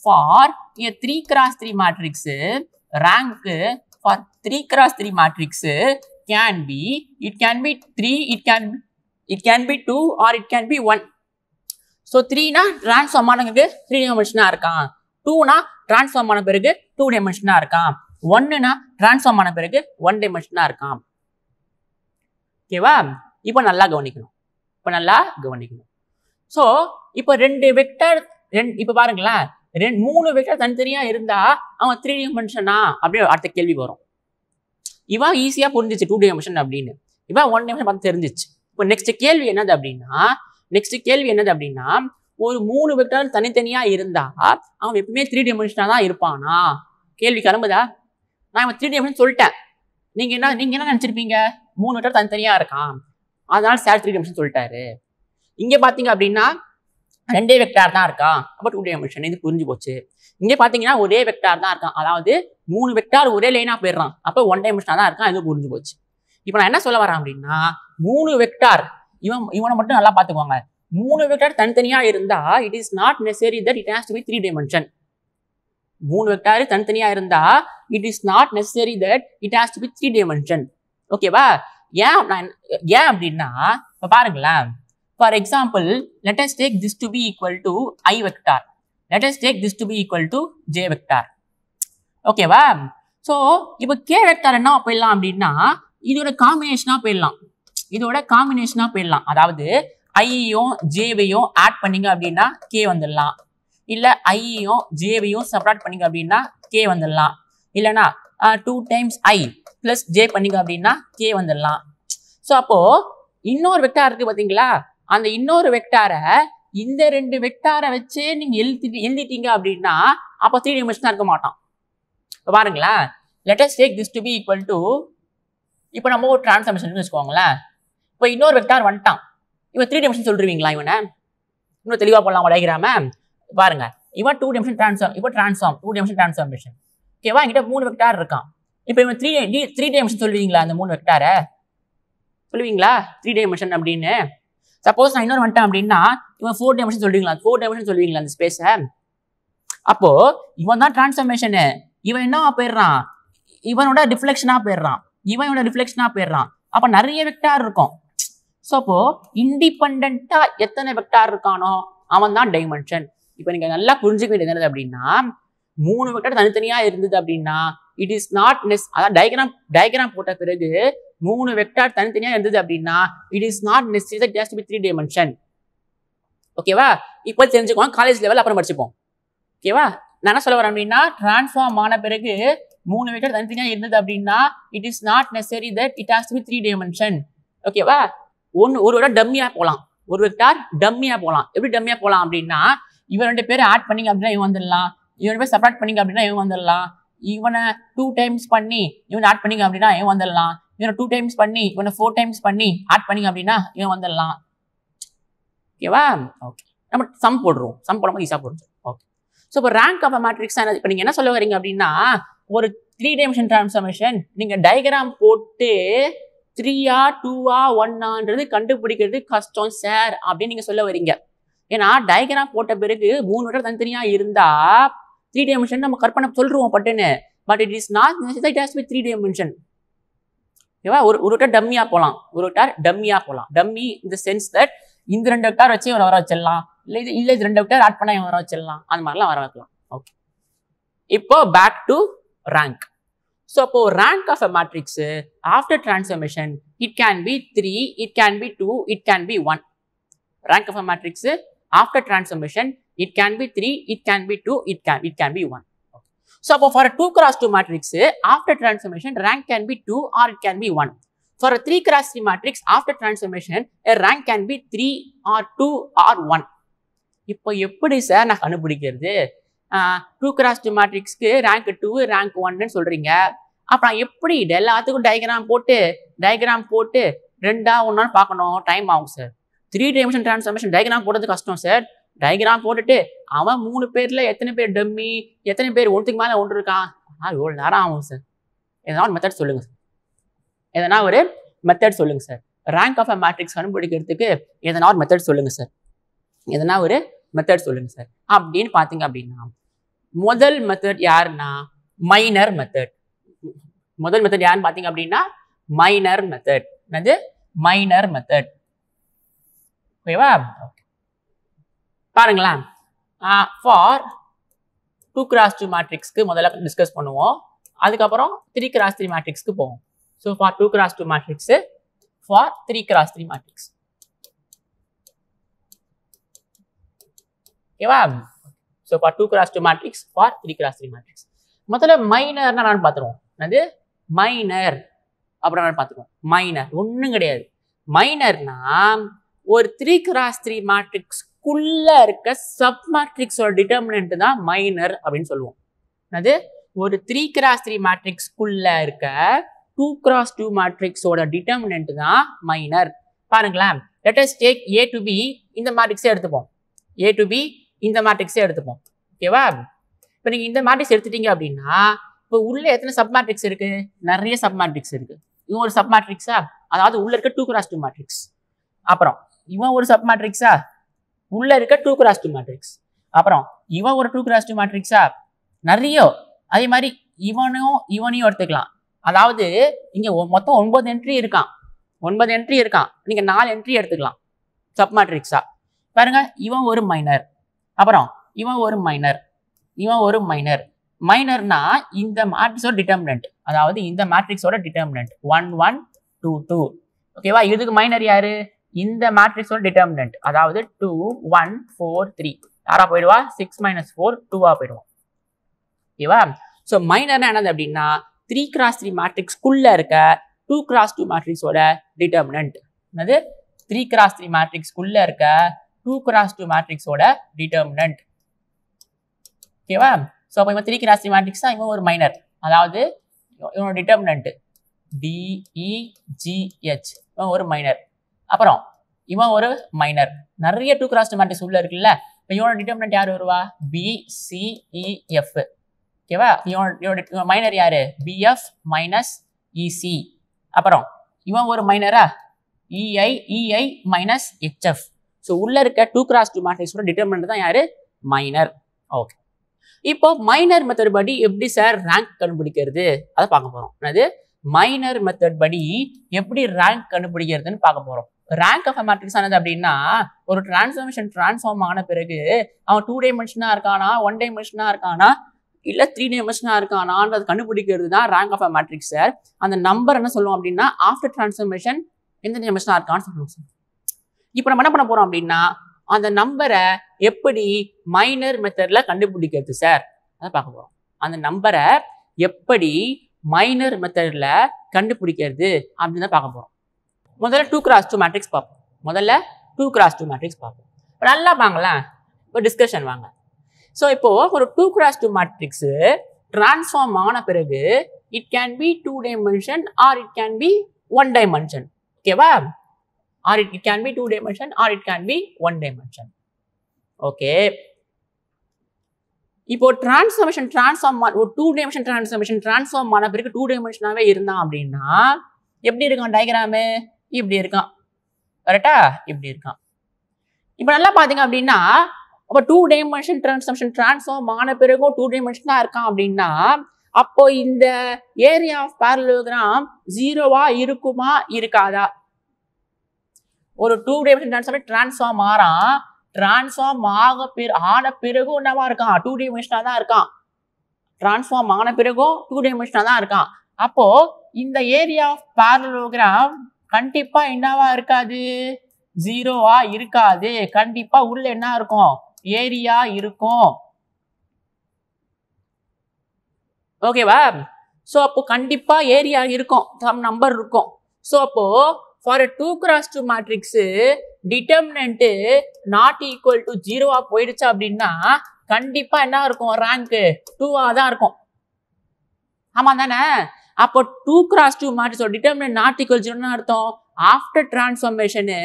for a three cross three matrix rank for three cross three matrix can be it can be three it can it can be two or it can be one so த்ரீனா transform ஆனவங்களுக்கு three டைமென்ஷனாக இருக்கான் டூனா transform ஆன பிறகு two டைமென்ஷனாக இருக்கான் ஒன்றுனா டிரான்ஸ்ஃபார்ம் ஆன பிறகு ஒன் டைமென்ஷனாக இருக்கான் ஓகேவா இப்போ நல்லா கவனிக்கணும் இப்போ நல்லா கவனிக்கணும் ஸோ இப்போ ரெண்டு வெக்டர் ரெண்டு இப்போ பாருங்களேன் ரெண்டு மூணு வெக்டர் தனித்தனியாக இருந்தால் அவன் த்ரீ டைமென்ஷனா அப்படியே அடுத்த கேள்வி வரும் இவன் ஈஸியாக புரிஞ்சிச்சு டூ டைமென்ஷன் அப்படின்னு இவன் ஒன் டைமென்ஷன் பார்த்து தெரிஞ்சிச்சு இப்போ நெக்ஸ்ட் கேள்வி என்னது அப்படின்னா நெக்ஸ்ட் கேள்வி என்னது அப்படின்னா ஒரு மூணு வெக்டர் தனித்தனியா இருந்தா அவன் எப்பவுமே த்ரீ டைமென்ஷனா தான் இருப்பானா கேள்வி கிளம்புதா நான் இவன் த்ரீ டைமென்ஷன் சொல்லிட்டேன் நீங்க என்ன நீங்க என்ன நினைச்சிருப்பீங்க மூணு வெக்டர் தனித்தனியா இருக்கான் அதனால சார் த்ரீ டைமென்ஷன் சொல்லிட்டாரு இங்க பாத்தீங்க அப்படின்னா ரெண்டே வெக்டார் தான் இருக்கான் அப்போ டூ டைமென்ஷன் இது புரிஞ்சு போச்சு இங்கே பார்த்தீங்கன்னா ஒரே வெக்டார் தான் இருக்கான் அதாவது மூணு வெக்டார் ஒரே லைனாக போயிடுறான் அப்போ ஒன் டைமென்ஷனாக தான் இருக்கான் இது புரிஞ்சு போச்சு இப்போ நான் என்ன சொல்ல வரேன் அப்படின்னா மூணு வெக்டார் இவன் இவனை மட்டும் நல்லா பார்த்துக்கோங்க மூணு வெக்டார் தனித்தனியாக இருந்தால் it is not necessary that it has to be three dimension மூணு வெக்டார் தனித்தனியாக இருந்தால் it is not necessary that it has to be three dimension ஓகேவா ஏன் நான் ஏன் அப்படின்னா இப்போ பாருங்களேன் for example let's take this to be equal to I vector let's take this to be equal to J vector ஓகேவா so இப்போ K vector என்ன போயிடலாம் அப்படின்னா இதோட காம்பினேஷனாக போயிடலாம் இதோட காம்பினேஷனாக போயிடலாம் அதாவது ஐயையும் ஜேவையும் ஆட் பண்ணிங்க அப்படின்னா கே வந்துடலாம் இல்லை ஐயையும் ஜேவையும் சப்ராட் பண்ணிங்க அப்படின்னா கே வந்துடலாம் இல்லைனா two times I plus J பண்ணிங்க அப்படின்னா கே வந்துடலாம் ஸோ அப்போது இன்னொரு வெக்டார் இருக்குது பார்த்தீங்களா அந்த இன்னொரு வெக்டாரை இந்த ரெண்டு வெக்டாரை வச்சே நீங்கள் எழுதி எழுதிட்டீங்க அப்படின்னா அப்போ த்ரீ டைமென்ஷனாக இருக்க மாட்டோம் இப்போ பாருங்களேன் let's take this to be equal to இப்போ நம்ம ஒரு டிரான்ஸ்ஃபர்மேஷன் வச்சுக்கோங்களேன் இப்போ இன்னொரு வெக்டார் வந்துட்டான் இவன் த்ரீ டைமென்ஷன் சொல்லிருவீங்களா இவனை இன்னும் தெளிவாக போடலாம் டயக்ராம பாருங்க இவன் டூ டைமென்ஷன் டிரான்ஸ்ஃபார்ம் இப்போ டிரான்ஸ்ஃபார்ம் டூ டைமென்ஷன் டிரான்ஸ்ஃபார்மேஷன் ஓகேவா என்கிட்ட மூணு வெக்டார் இருக்கான் இப்போ இவன் த்ரீ த்ரீ டைமென்ஷன் சொல்லுவீங்களா அந்த மூணு வெக்டாரை சொல்லுவீங்களா த்ரீ டைமென்ஷன் அப்படின்னு சப்போஸ் நான் இன்னொரு வந்துட்டேன் அப்படின்னா இவன் ஃபோர் டைமென்ஷன் சொல்லுவீங்களா ஃபோர் டைமென்ஷன் சொல்லுவீங்களா அந்த ஸ்பேஸை அப்போ இவன் தான் டிரான்ஸ்ஃபார்மேஷனு இவன் என்ன போயிடுறான் இவனோட ரிஃப்ளெக்ஷனாக போயிடுறான் இவனோட ரிஃப்ளெக்ஷனாக போயிடுறான் அப்போ நிறைய வெக்டார் இருக்கும் ஸோ அப்போ இண்டிபெண்டா எத்தனை வெக்டார் இருக்கானோ அவன் தான் டைமென்ஷன் இப்போ நீங்க நல்லா புரிஞ்சுக்க வேண்டியது என்னது அப்படின்னா மூணு வெக்டார் தனித்தனியா இருந்தது அப்படின்னா இட் இஸ் நாட் நெஸ் அதான் டயக்ராம் டயக்ராம் போட்ட பிறகு மூணு வெக்டார் தனித்தனியா இருந்தது அப்படின்னா it is not necessary that's be three dimension ஓகேவா இப்போ தெரிஞ்சுக்கோங்க காலேஜ் லெவல் அப்புறம் படிச்சுப்போம் ஓகேவா நான் என்ன சொல்ல வரேன் அப்படின்னா டிரான்ஸ்ஃபார்ம் ஆன பிறகு மூணு வெக்டர் தனித்தனியாக இருந்தது அப்படின்னா it is not necessary that it has to be three dimension ஓகேவா ஒன்று ஒரு வெக்டார் டம்மியாக போகலாம் ஒரு வெக்டார் டம்மியாக போகலாம் எப்படி டம்மியாக போகலாம் அப்படின்னா இவன் ரெண்டு பேரும் ஆட் பண்ணிங்க அப்படின்னா இவன் வந்துடலாம் இவன் பேர் செப்பரேட் பண்ணிங்க அப்படின்னா இவன் வந்துடலாம் இவனை டூ டைம்ஸ் பண்ணி இவன் ஆட் பண்ணிங்க அப்படின்னா இவன் வந்துடலாம் இவனை டூ டைம்ஸ் பண்ணி இவனை ஃபோர் டைம்ஸ் பண்ணி ஆட் பண்ணிங்க அப்படின்னா இவன் வந்துடலாம் ஓகேவா ஓகே நம்ம சம் போடுறோம் சம் போடும்போது ஈஸியாக போடுறோம் ஓகே ஸோ இப்போ ரேங்க் ஆஃப் மேட்ரிக்ஸ் இப்போ நீங்கள் என்ன சொல்ல வரீங்க அப்படின்னா ஒரு த்ரீ டைமென்ஷன் டிரான்ஸ்ஃபர்மேஷன் நீங்கள் டயக்ராம் போட்டு த்ரீயா டூவா ஒன்னான்றது கண்டுபிடிக்கிறது கஷ்டம் சார் அப்படின்னு நீங்கள் சொல்ல வரீங்க ஏன்னா டயக்ராம் போட்ட பிறகு மூணு வருடம் தனித்தனியாக இருந்தால் த்ரீ டைமென்ஷன் நம்ம கற்பனை சொல்லுவோம் பட்டுன்னு but it is not it has be three dimension ஓகேவா ஒரு ஒரு டார் டம்மியாக போகலாம் ஒரு டார் டம்மியாக போகலாம் டம்மி இந்த சென்ஸ் தட் இந்த ரெண்டு டார் வச்சு வர வர வச்சிடலாம் இல்லை இது இல்லை இது ரெண்டு டார் ஆட் பண்ணால் வர வச்சிடலாம் அந்த மாதிரிலாம் வர வைக்கலாம் ஓகே இப்போ பேக் டு ரேங்க் ஸோ அப்போ rank of a matrix after transformation it can be three it can be two it can be one rank of a matrix after transformation it can be three it can be two it can it can be one so அப்போ for two cross two matrix after transformation rank can be two or it can be one for three cross three matrix after transformation rank can be three or two or one இப்போ எப்படி sir நான் கண்டுபிடிக்கிறது two cross two மேட்ரிக்ஸ்க்கு rank two rank ஒன்னு சொல்றீங்க அப்புறம் எப்படி எல்லாத்துக்கும் டயக்ராம் போட்டு டயக்ராம் போட்டு ரெண்டா ஒன்னான்னு பார்க்கணும் டைம் ஆகும் sir three dimension transformation diagram போடுறது கஷ்டம் சார் டயக்ராம் போட்டுட்டு அவன் மூணு பேரில் எத்தனை பேர் டம்மி எத்தனை பேர் ஒன்றுக்கு மேலே ஒன்று இருக்கான் ஆனால் இவ்வளோ நேரம் ஆகும் சார் எதனா ஒரு மெத்தட் சொல்லுங்கள் சார் எதனா ஒரு மெத்தட் சொல்லுங்கள் sir rank of a matrix கண்டுபிடிக்கிறதுக்கு எதனா ஒரு மெத்தட் சொல்லுங்கள் சார் எதனா ஒரு மெத்தட் சொல்லுங்கள் சார் அப்படின்னு பார்த்தீங்க அப்படின்னா முதல் மெத்தட் யாருன்னா மைனர் மெத்தட் முதல் மெத்தட் யாருன்னு பார்த்தீங்க அப்படின்னா மைனர் மெத்தட் என்னது மைனர் மெத்தட் ஓகேவா பாருங்களேன் ஃபார் டூ கிராஸ் டூ மேட்ரிக்ஸ்க்கு முதல்ல டிஸ்கஸ் பண்ணுவோம் அதுக்கப்புறம் த்ரீ கிராஸ் த்ரீ மேட்ரிக்ஸ்க்கு போவோம் so for two cross two matrix for three cross three matrix ஓகேவா so for two cross two matrix for three cross three matrix முதல்ல மைனர்னா நான் பார்த்துருவோம் அது மைனர் அப்புறம் நான் பார்த்துருவோம் மைனர் ஒன்றும் கிடையாது மைனர்னா ஒரு த்ரீ கிராஸ் த்ரீ மேட்ரிக்ஸ்க்குள்ள இருக்க சப் மேட்ரிக்ஸோட டிட்டர்மினன்ட் தான் மைனர் அப்படின்னு சொல்லுவோம் அது ஒரு த்ரீ கிராஸ் த்ரீ மேட்ரிக்ஸ்க்குள்ள இருக்க டூ கிராஸ் டூ மேட்ரிக்ஸோட டிட்டர்மினன்ட் தான் மைனர் பாருங்களேன் let's take A to B இந்த மேட்ரிக்ஸே எடுத்துப்போம் ஏ டு பி இந்த மேட்ரிக்ஸே எடுத்துப்போம் ஓகேவா இப்போ நீங்கள் இந்த மேட்ரிக்ஸ் எடுத்துட்டீங்க அப்படின்னா இப்போ உள்ளே எத்தனை சப் மேட்ரிக்ஸ் இருக்குது நிறைய சப் மேட்ரிக்ஸ் இருக்குது இவன் ஒரு சப் மேட்ரிக்ஸா அதாவது உள்ளே இருக்க டூ கிராஸ் டூ மேட்ரிக்ஸ் அப்புறம் இவன் ஒரு சப் மேட்ரிக்ஸா உள்ளே இருக்க டூ கிராஸ் டூ மேட்ரிக்ஸ் அப்புறம் இவன் ஒரு டூ கிராஸ் டூ மேட்ரிக்ஸா நிறைய அதே மாதிரி இவனும் இவனையும் எடுத்துக்கலாம் அதாவது இங்கே மொத்தம் ஒன்பது என்ட்ரி இருக்கான் ஒன்பது என்ட்ரி இருக்கான் நீங்கள் நாலு என்ட்ரி எடுத்துக்கலாம் சப் மேட்ரிக்ஸா பாருங்க இவன் ஒரு மைனர் அப்புறம் இவன் ஒரு மைனர் இவன் ஒரு மைனர் மைனர்னா இந்த மேட்ரிக்ஸோட டிட்டர்மினன்ட் அதாவது இந்த மேட்ரிக்ஸோட determinant one one two two ஓகேவா இதுக்கு மைனர் யாரு இந்த மேட்ரிக்ஸோட டிட்டர்மினன்ட் அதாவது டூ ஒன் ஃபோர் த்ரீ யாரா போயிடுவா சிக்ஸ் மைனஸ் ஃபோர் டூவா போயிடுவோம் ஓகேவா ஸோ மைனர்னா என்னது அப்படின்னா த்ரீ கிராஸ் த்ரீ மேட்ரிக்ஸ்குள்ள இருக்க டூ கிராஸ் டூ மேட்ரிக்ஸோட டிட்டர்மினன்ட் என்னது த்ரீ கிராஸ் த்ரீ மேட்ரிக்ஸ்குள்ள இருக்க டூ கிராஸ் டூ மேட்ரிக்ஸோட டிட்டர்மினன்ட் ஓகேவா ஸோ அப்போ இவன் த்ரீ கிராஸ் த்ரீ மேட்ரிக்ஸ் தான் இவங்க ஒரு மைனர் அதாவது இவனோட டிட்டர்மினன்ட் டிஇஜிஹெச் e, இவன் ஒரு மைனர் அப்புறம் இவன் ஒரு மைனர் நிறைய டூ கிராஸ் டூ மேட்ரிக்ஸ் உள்ள இருக்குல்ல இவனோட டிட்டர்மினன்ட் யார் வருவா பிசிஇஎஃப் ஓகேவா e, இவனோட மைனர் யாரு பிஎஃப் மைனஸ் இசி அப்புறம் இவன் ஒரு மைனரா இஐஇஐ மைனஸ் ஹெச்எஃப் ஸோ உள்ளே இருக்க டூ கிராஸ் டூ மேட்ரிக்ஸோட டிட்டர்மெண்ட் தான் யார் மைனர் ஓகே இப்போ மைனர் மெத்தட் படி எப்படி சார் ரேங்க் கண்டுபிடிக்கிறது அதை பார்க்க போகிறோம் அதாவது மைனர் மெத்தட் படி எப்படி ரேங்க் கண்டுபிடிக்கிறதுன்னு பார்க்க போகிறோம் ரேங்க் ஆஃப் மேட்ரிக்ஸ் ஆனது அப்படின்னா ஒரு டிரான்ஸ்ஃபர்மேஷன் டிரான்ஸ்ஃபார்ம் ஆன பிறகு அவன் டூ டைமென்ஷனாக இருக்கானா ஒன் டைமென்ஷனாக இருக்கானா இல்லை த்ரீ டைமென்ஷனாக இருக்கானான்றது கண்டுபிடிக்கிறது தான் ரேங்க் ஆஃப் மேட்ரிக்ஸ் சார் அந்த நம்பர் என்ன சொல்லுவோம் அப்படின்னா ஆஃப்டர் டிரான்ஸ்ஃபர்மேஷன் எந்த டைமென்ஷனாக இருக்கான்னு சொல்லுவோம் சார் இப்போ நம்ம என்ன பண்ண போறோம் அப்படின்னா அந்த நம்பரை எப்படி மைனர் மெத்தட்ல கண்டுபிடிக்கிறது சார் அதை பார்க்க போறோம் அந்த நம்பரை எப்படி மைனர் மெத்தடில் கண்டுபிடிக்கிறது அப்படின்னு தான் பார்க்க போறோம் முதல்ல டூ கிராஸ் டூ மேட்ரிக்ஸ் பார்ப்போம் முதல்ல டூ கிராஸ் டூ மேட்ரிக்ஸ் பார்ப்போம் இப்போ நல்லா வாங்கலாம் இப்போ டிஸ்கஷன் வாங்க ஸோ இப்போது ஒரு two cross two matrix transform ஆன பிறகு it can be two dimension or it can be one dimension ஓகேவா or it, it can be two dimension or it can be one dimension. Okay. இப்போ transformation transform ஒரு two dimension transformation transform ஆன பிறகு two டைமென்ஷனாகவே இருந்தான் அப்படின்னா எப்படி இருக்கான் diagram இப்படி இருக்கான் கரெக்டா இப்படி இருக்கான் இப்போ நல்லா பார்த்தீங்க அப்படின்னா அப்போ டூ டைமென்ஷன் டிரான்ஸ்ஃபர்மேஷன் டிரான்ஸ்ஃபார்ம் ஆன பிறகும் டூ டைமென்ஷனாக இருக்கான் அப்படின்னா அப்போ இந்த ஏரியா ஆஃப் பேரலோகிராம் ஜீரோவா இருக்குமா இருக்காதா ஒரு டூ டைமென்ஷன் டிரான்ஸ்ஃபார்ம் ஆறான் டிரான்ஸ்ஃபார்ம் ஆக பிற ஆன பிறகும் என்னவா இருக்கான் டூ டைமென்ஷனாக தான் இருக்கான் டிரான்ஸ்ஃபார்ம் ஆன பிறகும் டூ டைமென்ஷனாக தான் இருக்கான் அப்போ இந்த ஏரியா ஆஃப் பேரலோகிராம் கண்டிப்பா என்னவா இருக்காது ஜீரோவா இருக்காது கண்டிப்பா உள்ள என்ன இருக்கும் ஏரியா இருக்கும் ஓகேவா ஸோ அப்போ கண்டிப்பா ஏரியா இருக்கும் சம் நம்பர் இருக்கும் ஸோ அப்போ for 2 two cross two determinant not not equal to ஜீரோவாக போயிடுச்சு அப்படின்னா கண்டிப்பா என்ன இருக்கும் 2 டூவாக தான் இருக்கும் ஆமா தானே அப்போ two cross two not equal not equal னா அர்த்தம் after transformation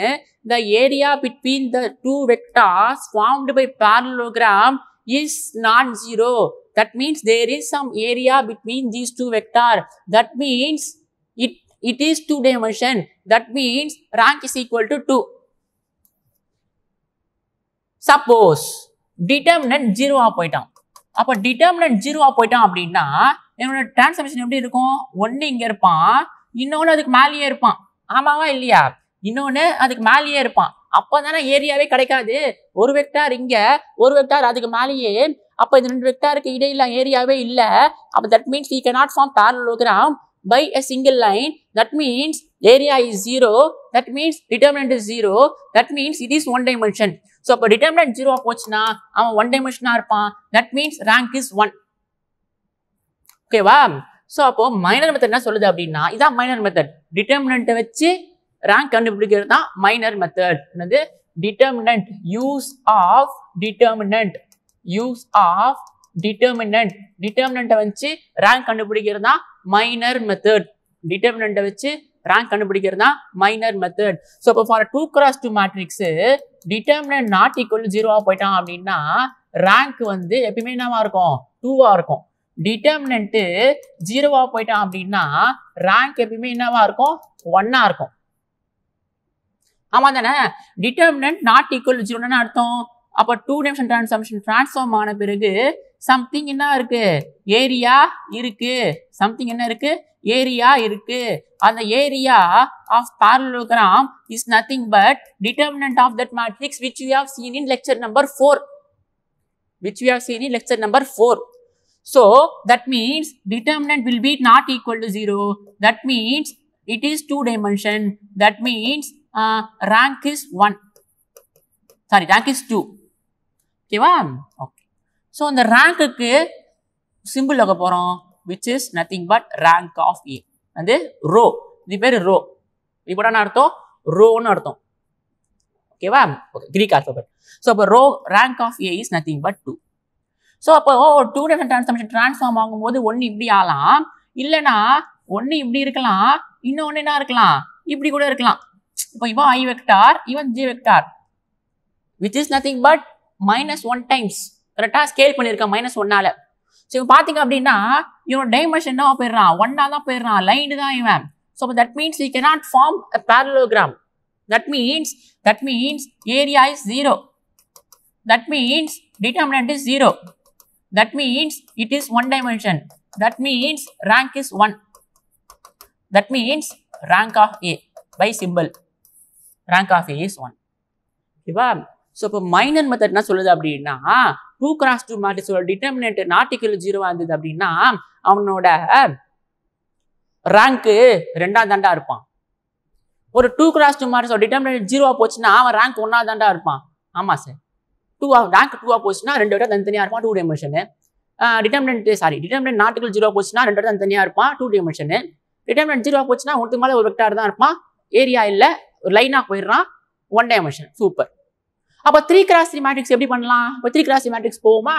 the area between the two vectors formed by parallelogram is non zero that means there is some area between these two vector that means It is two dimension. That means rank is equal to 2. Suppose determinant ஜீரோவாக போயிட்டான் அப்போ determinant ஜீரோவாக போயிட்டான் அப்படின்னா என்னோட transmission எப்படி இருக்கும் ஒன்று இங்கே இருப்பான் இன்னொன்று அதுக்கு மேலேயே இருப்பான் ஆமாவா இல்லையா இன்னொன்று அதுக்கு மேலேயே இருப்பான் அப்போ ஏரியாவே கிடைக்காது ஒரு வெக்டார் இங்கே ஒரு வெக்டார் அதுக்கு மேலேயே அப்போ இது ரெண்டு வெக்டாருக்கு இடையில ஏரியாவே இல்லை அப்போ that means you can not form parallelogram by a single line, that means area is zero that means determinant is zero that means it is one dimension. So, if determinant zero pochna அவன் one dimension இருப்பான், that means rank is one okay va So, அப்போ minor method na சொல்லுது appadina idha minor method. determinant vechi rank kandupidikiradha minor method. enadhu determinant use of determinant use of determinant determinant வச்சு rank கண்டுபிடிக்கிறது தான் minor method டிட்டர்மினண்ட்டை வச்சு rank கண்டுபிடிக்கிறது தான் minor method so இப்போ for two cross two matrix determinant not equal ஜீரோவாக போயிட்டான் அப்படின்னா ரேங்க் வந்து எப்பயுமே என்னவா இருக்கும் டூவாக இருக்கும் டிட்டர்மினன்ட்டு ஜீரோவாக போயிட்டான் அப்படின்னா ரேங்க் எப்பயுமே என்னவா இருக்கும் ஒன்னா இருக்கும் ஆமா தானே டிட்டர்மினன்ட் நாட் ஈக்குவல் ஜீரோன்னு அர்த்தம் அப்போ டூ டைம்ஸ் ட்ரான்ஸ்ஃபார்மேஷன் ட்ரான்ஸ்ஃபார்ம் ஆன பிறகு சம்திங் என்ன இருக்கு ஏரியா இருக்கு சம்திங் என்ன இருக்கு ஏரியா இருக்கு அந்த area of parallelogram is nothing but determinant of that matrix which we have seen in lecture number four which we have seen in lecture number 4. So, that means determinant will be not equal to 0. That means it is 2 dimension. That means uh, rank is 1. Sorry, rank is 2. Okay, one. Okay. So அந்த ரேங்க்குக்கு simple வைக்க போகிறோம் which is nothing but rank of A அது row இது பேர் row இப்போ அர்த்தம் ரோன்னு அர்த்தம் ஓகேவா ஓகே கிரீக் ஆல்பபெட் ஸோ அப்போ row rank of A is nothing but two so அப்போ oh two different transformation transform ஆகும்போது ஒன்று இப்படி ஆகலாம் இல்லைனா ஒன்று இப்படி இருக்கலாம் இன்னொன்று என்ன இருக்கலாம் இப்படி கூட இருக்கலாம் இப்போ இவன் ஐ வெக்டார் இவன் G vector which is nothing but minus one times கரெக்டாக ஸ்கேல் பண்ணியிருக்கேன் மைனஸ் ஒன்னால ஸோ இவன் பார்த்தீங்க அப்படின்னா இவன் டைமென்ஷன் தான் போயிடுறான் ஒன்னாக தான் போயிடுறான் லைன் தான் இவன் so that means you cannot form a parallelogram that means that means area is zero that means determinant is zero that means it is one dimension that means rank is one that means rank of A by simple rank of A is one ஓகேவா so இப்போ minor method என்ன சொல்லுது அப்படின்னா two cross two மேட்ரிக்ஸோட determinant நாட்டிக்கல் ஜீரோவாக இருந்தது அப்படின்னா அவனோட ரேங்க்கு ரெண்டாம் தாண்டா இருப்பான் ஒரு டூ கிராஸ் டூ மேட்ரிக்ஸோட டிட்டர்மினேட் ஜீரோவாக போச்சுன்னா அவன் ரேங்க் ஒன்றா தாண்டா இருப்பான் ஆமாம் சார் டூ ரேங்க் டூவாக போச்சுன்னா ரெண்டு விட தனித்தனியாக இருப்பான் two dimension determinant sorry determinant நாட்டுகள் ஜீரோ போச்சுன்னா ரெண்டு விட தனியாக இருப்பான் டூ டைமென்ஷனு டிட்டர்மினன்ட் ஜீரோ போச்சுன்னா ஒருத்துக்கு மேலே ஒரு வெக்டார் தான் இருப்பான் ஏரியா இல்லை ஒரு லைனாக போயிடுறான் ஒன் டைமென்ஷன் சூப்பர் அப்போ த்ரீ கிராஸ் த்ரீ மேட்ரிக்ஸ் எப்படி பண்ணலாம் இப்போ த்ரீ கிராஸ் த்ரீ மேட்ரிக்ஸ் போவோமா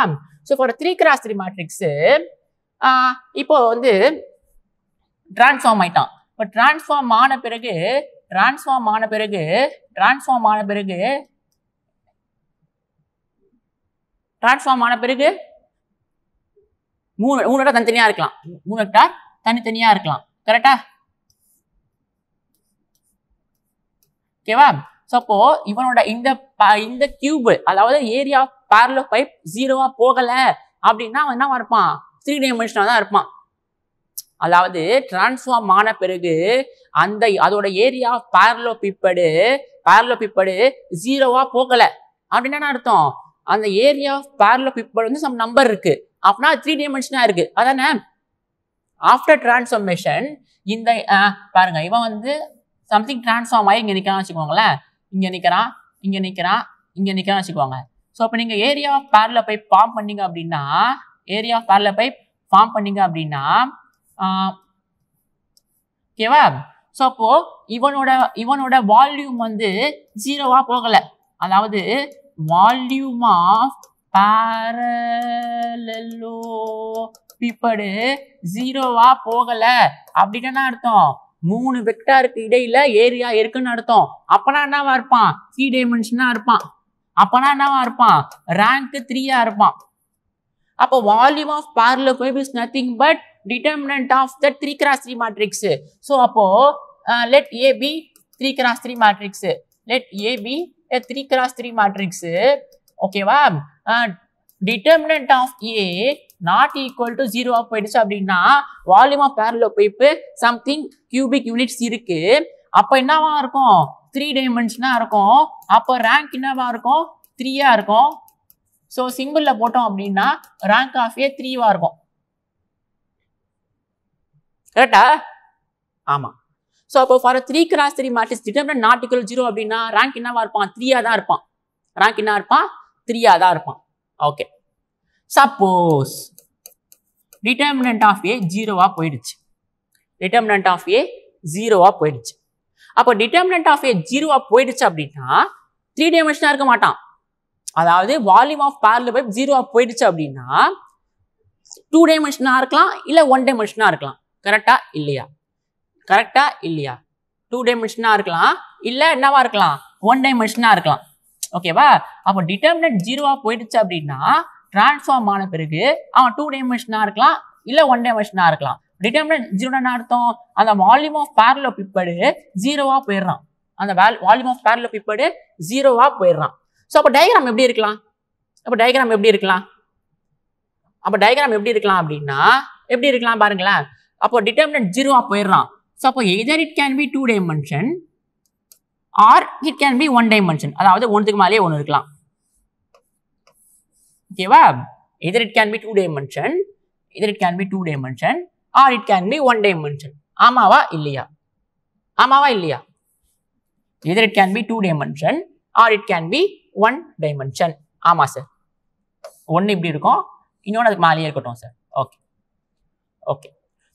so for three cross three matrix இப்போ வந்து டிரான்ஸ்ஃபார்ம் ஆயிட்டான் இப்போ டிரான்ஸ்ஃபார்ம் ஆன பிறகு டிரான்ஸ்ஃபார்ம் ஆன பிறகு டிரான்ஸ்ஃபார்ம் ஆன பிறகு டிரான்ஸ்ஃபார்ம் ஆன பிறகு மூணு மூணு வெக்டார் தனித்தனியாக இருக்கலாம் மூணு வெக்டார் தனித்தனியாக இருக்கலாம் கரெக்டா ஓகேவா ஸோ அப்போ இவனோட இந்த இந்த கியூபு அதாவது ஏரியா பேரலோ பைப் ஜீரோவா போகல அப்படின்னா அவன் என்ன இருப்பான் த்ரீ டைமென்ஷனா தான் இருப்பான் அதாவது டிரான்ஸ்ஃபார்ம் ஆன பிறகு அந்த அதோட ஏரியா பேரலோ பிப்படு பேரலோ பிப்படு ஜீரோவா போகல அப்படின்னா அர்த்தம் அந்த ஏரியா பேரலோ பிப்படு வந்து சம் நம்பர் இருக்கு அப்படின்னா த்ரீ டைமென்ஷனா இருக்கு அதானே ஆஃப்டர் டிரான்ஸ்ஃபர்மேஷன் இந்த பாருங்க இவன் வந்து சம்திங் டிரான்ஸ்ஃபார்ம் ஆகி இங்கே நிற்கான்னு வச்சுக்கோங்களேன் இங்கே நிற்கிறான் இங்கே நிற்கிறான் இங்கே நிற்கிறான்னு வச்சுக்கோங்க ஸோ அப்போ நீங்கள் ஏரியா ஆஃப் பேரில் போய் ஃபார்ம் பண்ணீங்க அப்படின்னா ஏரியா ஆஃப் பேரில் போய் ஃபார்ம் பண்ணீங்க அப்படின்னா ஓகேவா ஸோ அப்போது இவனோட இவனோட வால்யூம் வந்து ஜீரோவாக போகலை அதாவது வால்யூம் ஆஃப் பேரலோ பிப்படு ஜீரோவாக போகலை அப்படின்னா அர்த்தம் மூணு வெக்டாருக்கு இடையில ஏரியா இருக்குன்னு அர்த்தம் அப்பனா என்னவா இருப்பான் த்ரீ டைமென்ஷனா இருப்பான் அப்பனா என்னவா இருப்பான் ரேங்க் த்ரீயா இருப்பான் அப்போ volume of parallelepiped is nothing but determinant of the three cross three matrix so அப்போ let A B three cross three matrix let A B three cross three matrix ஓகேவா determinant of A not equal to ஜீரோவாக போயிடுச்சு அப்படின்னா volume of parallelepiped something cubic units இருக்கு அப்போ என்னவா இருக்கும் three டைமென்ஷனாக இருக்கும் அப்போ ரேங்க் என்னவா இருக்கும் த்ரீயா இருக்கும் ஸோ சிம்பிளில் போட்டோம் அப்படின்னா ரேங்க் ஆஃப் ஏ த்ரீவாக இருக்கும் கரெக்டா ஆமாம் ஸோ அப்போ for three cross three matrix determinant not equal zero அப்படின்னா ரேங்க் என்னவா இருப்பான் த்ரீயாக தான் இருப்பான் ரேங்க் என்ன இருப்பான் த்ரீயாக தான் இருப்பான் okay suppose determinant of A ஜீரோவாக போயிடுச்சு டிட்டர்மினன்ட் ஆஃப் ஏ ஜீரோவாக போயிடுச்சு அப்போ டிட்டர்மினன்ட் ஆஃப் ஏ ஜீரோவாக போயிடுச்சு அப்படின்னா த்ரீ டைமென்ஷனாக இருக்க மாட்டான் அதாவது வால்யூம் ஆஃப் பேரல் பைப் ஜீரோவாக போயிடுச்சு அப்படின்னா டூ டைமென்ஷனாக இருக்கலாம் இல்லை ஒன் டைமென்ஷனாக இருக்கலாம் கரெக்டாக இல்லையா கரெக்டாக இல்லையா டூ டைமென்ஷனாக இருக்கலாம் இல்லை என்னவா இருக்கலாம் ஒன் டைமென்ஷனாக இருக்கலாம் ஓகேவா அப்போ டிட்டர்மினன்ட் ஜீரோவாக போயிடுச்சு அப்படின்னா டிரான்ஸ்ஃபார்ம் ஆன பிறகு அவன் டூ டைமென்ஷனாக இருக்கலாம் இல்லை ஒன் டைமென்ஷனாக இருக்கலாம் டிட்டர்மினன்ட் ஜீரோனா அர்த்தம் அந்த வால்யூம் ஆஃப் பேரலோ பிப்படு ஜீரோவாக போயிடுறான் அந்த வேல் வால்யூம் ஆஃப் பேரலோ பிப்படு ஜீரோவாக போயிடுறான் ஸோ அப்போ டயக்ராம் எப்படி இருக்கலாம் அப்போ டயக்ராம் எப்படி இருக்கலாம் அப்போ டயக்ராம் எப்படி இருக்கலாம் அப்படின்னா எப்படி இருக்கலாம் பாருங்களேன் அப்போ டிட்டர்மினன்ட் ஜீரோவாக போயிடுறான் ஸோ அப்போ either it can be two dimension or it can be one dimension அதாவது ஒன்றுக்கு மேலேயே ஒன்று இருக்கலாம் ஓகேவா either it can be two dimension either it can be two dimension or it can be one dimension ஆமாவா இல்லையா ஆமாவா இல்லையா either it can be two dimension or it can be one dimension ஆமாம் சார் ஒன்று இப்படி இருக்கும் இன்னொன்று அதுக்கு மேலேயே இருக்கட்டும் சார் ஓகே ஓகே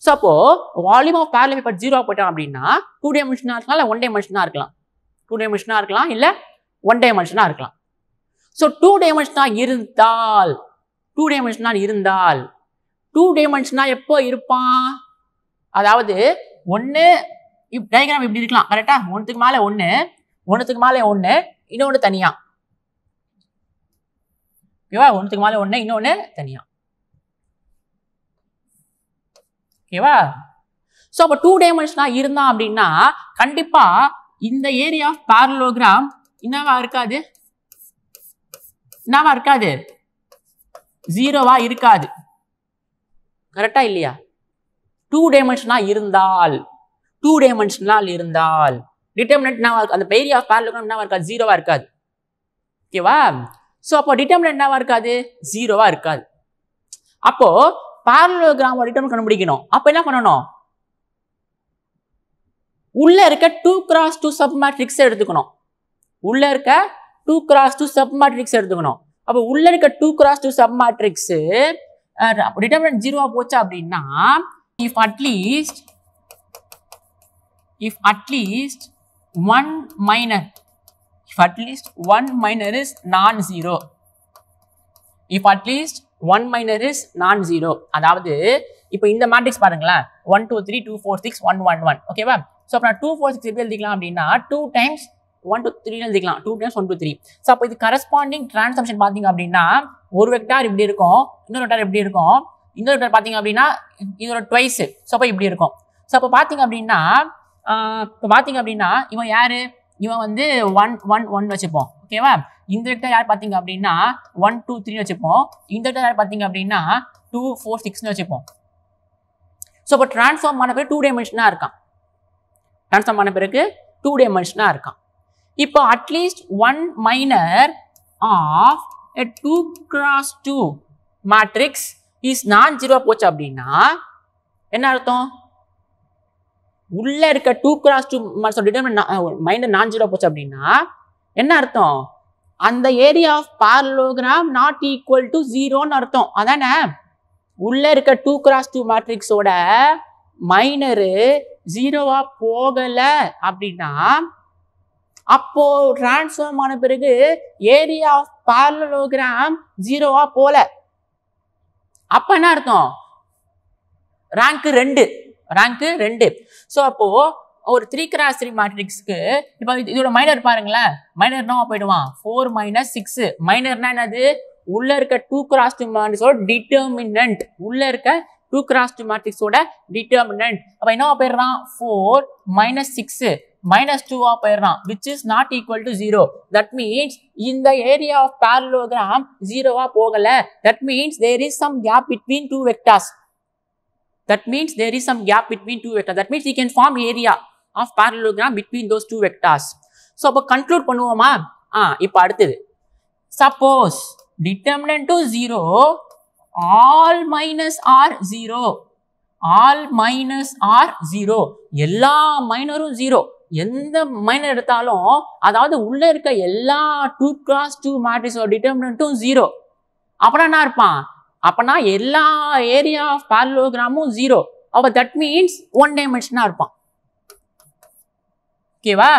ஸோ அப்போது volume of parallelepiped zero போயிட்டோம் அப்படின்னா டூ டைமென்ஷனாக இருக்கலாம் இல்லை ஒன் டைமென்ஷனாக இருக்கலாம் டூ டைமென்ஷனாக இருக்கலாம் இல்லை ஒன் டைமென்ஷனாக இருக்கலாம் ஸோ டூ டைமென்ஷனாக இருந்தால் டூ டைமென்ஷனாக இருந்தால் டூ டைமென்ஷனாக எப்போ இருப்பான் அதாவது ஒன்று இப் டயக்ராம் இப்படி இருக்கலாம் கரெக்டாக ஒன்றுக்கு மேலே ஒன்று ஒன்றுத்துக்கு மேலே ஒன்று இன்னொன்று தனியாக ஓகேவா ஒன்றுத்துக்கு மேலே ஒன்று இன்னொன்று தனியாக ஓகேவா ஸோ அப்போ டூ டைமென்ஷனாக இருந்தான் அப்படின்னா கண்டிப்பாக இந்த ஏரியா ஆஃப் பேரலோகிராம் என்னவா இருக்காது என்னவா இருக்காது ஜீரோவா இருக்காது கரெக்டா இல்லையா டூ டைமென்ஷனா இருந்தால் டூ டைமென்ஷனால் இருந்தால் டிட்டர்மினட் என்னவா அந்த பெரிய ஆஃப் பேர் என்னவா இருக்காது ஜீரோவா இருக்காது ஓகேவா ஸோ அப்போ டிட்டர்மினட் என்னவா இருக்காது ஜீரோவா இருக்காது அப்போ பேரலோகிராம டிட்டர்மினட் கண்டுபிடிக்கணும் அப்போ என்ன பண்ணணும் உள்ள இருக்க டூ கிராஸ் டூ சப் மேட்ரிக்ஸை எடுத்துக்கணும் உள்ள இருக்க two cross two sub matrix எடுத்துக்கணும் அப்போ உள்ள இருக்க two cross two sub matrix determinant ஜீரோவா போச்சா அப்படின்னா if at least if at least one minor if at least one minor is non zero if at least one minor is non zero அதாவது இப்போ இந்த மேட்ரிக்ஸ் பாருங்களேன் one two three two four six one one one ஓகேவா so அப்புறம் two four six எப்படி எழுதிக்கலாம் அப்படின்னா two times one two த்ரீனு எழுதிக்கலாம் two times one two three so அப்போ இது கரஸ்பாண்டிங் டிரான்ஸ்மிஷன் பார்த்தீங்க அப்படின்னா ஒரு வெக்டார் இப்படி இருக்கும் இன்னொரு வெக்டார் எப்படி இருக்கும் இன்னொரு வெக்டார் பார்த்தீங்க அப்படின்னா இதோட ட்வைஸ் ஸோ அப்போ இப்படி இருக்கும் ஸோ அப்போ பார்த்தீங்க அப்படின்னா இப்போ பார்த்தீங்க அப்படின்னா இவன் யார் இவன் வந்து ஒன் ஒன் ஒன் வச்சுப்போம் ஓகேவா இந்த வெக்டர் யார் பார்த்தீங்க அப்படின்னா ஒன் டூ த்ரீ வச்சுப்போம் இந்த வெக்டர் யார் பார்த்தீங்க அப்படின்னா டூ ஃபோர் சிக்ஸ்னு வச்சுப்போம் ஸோ இப்போ டிரான்ஸ்ஃபார்ம் ஆன பிறகு டூ டைமென்ஷனாக இருக்கான் டிரான்ஸ்ஃபார்ம் ஆன பிறகு டூ டைமென்ஷனாக இருக்கான் இப்போ at least one minor of a two cross two matrix is non zero போச்சு அப்படின்னா என்ன அர்த்தம் உள்ள இருக்க டூ கிராஸ் டூ மைனர் நான் ஜீரோ போச்சு அப்படின்னா என்ன அர்த்தம் அந்த area of பார்லோகிராம் not equal to ஜீரோன்னு அர்த்தம் அதானே உள்ள இருக்க டூ கிராஸ் டூ மேட்ரிக்ஸோட மைனரு ஜீரோவா போகலை அப்படின்னா அப்போது டிரான்ஸ்ஃபார்ம் ஆன பிறகு ஏரியா ஆஃப் பேரலோகிராம் ஜீரோவாக போல அப்போ என்ன அர்த்தம் ரேங்க்கு ரெண்டு ரேங்க்கு ரெண்டு ஸோ அப்போது ஒரு த்ரீ கிராஸ் த்ரீ மேட்ரிக்ஸ்க்கு இப்போ இதோட மைனர் பாருங்களேன் மைனர்னா போயிடுவான் ஃபோர் மைனஸ் சிக்ஸு மைனர்னா என்னது உள்ள இருக்க டூ கிராஸ் டூ மான்னு டிட்டர்மினன்ட் உள்ள இருக்க டூ கிராஸ் டூ மேட்ரிக்ஸோட டிட்டர்மினன்ட் அப்போ என்ன போயிடுறான் ஃபோர் மைனஸ் சிக்ஸு மைனஸ் டூவாக போயிடுறான் which is not equal to zero that means இந்த ஏரியா ஆஃப் பேரலோகிராம் ஜீரோவாக போகலை that means there is some gap between two vectors that means there is some gap between two vector that means you can form area of parallelogram between those two vectors so அப்போ conclude பண்ணுவோமா ஆ இப்போ அடுத்தது suppose determinant to zero all minors are zero all minors are zero எல்லா மைனரும் zero எந்த minor எடுத்தாலும் அதாவது உள்ளே இருக்க எல்லா டூ கிராஸ் டூ மேட்ரிஸோட டிட்டர்மினும் ஜீரோ அப்புறம் என்ன இருப்பான் அப்போனா எல்லா ஏரியா ஆஃப் பேரலோகிராமும் ஜீரோ அப்ப தட் மீன்ஸ் ஒன் டைமென்ஷனா இருப்பான் ஓகேவா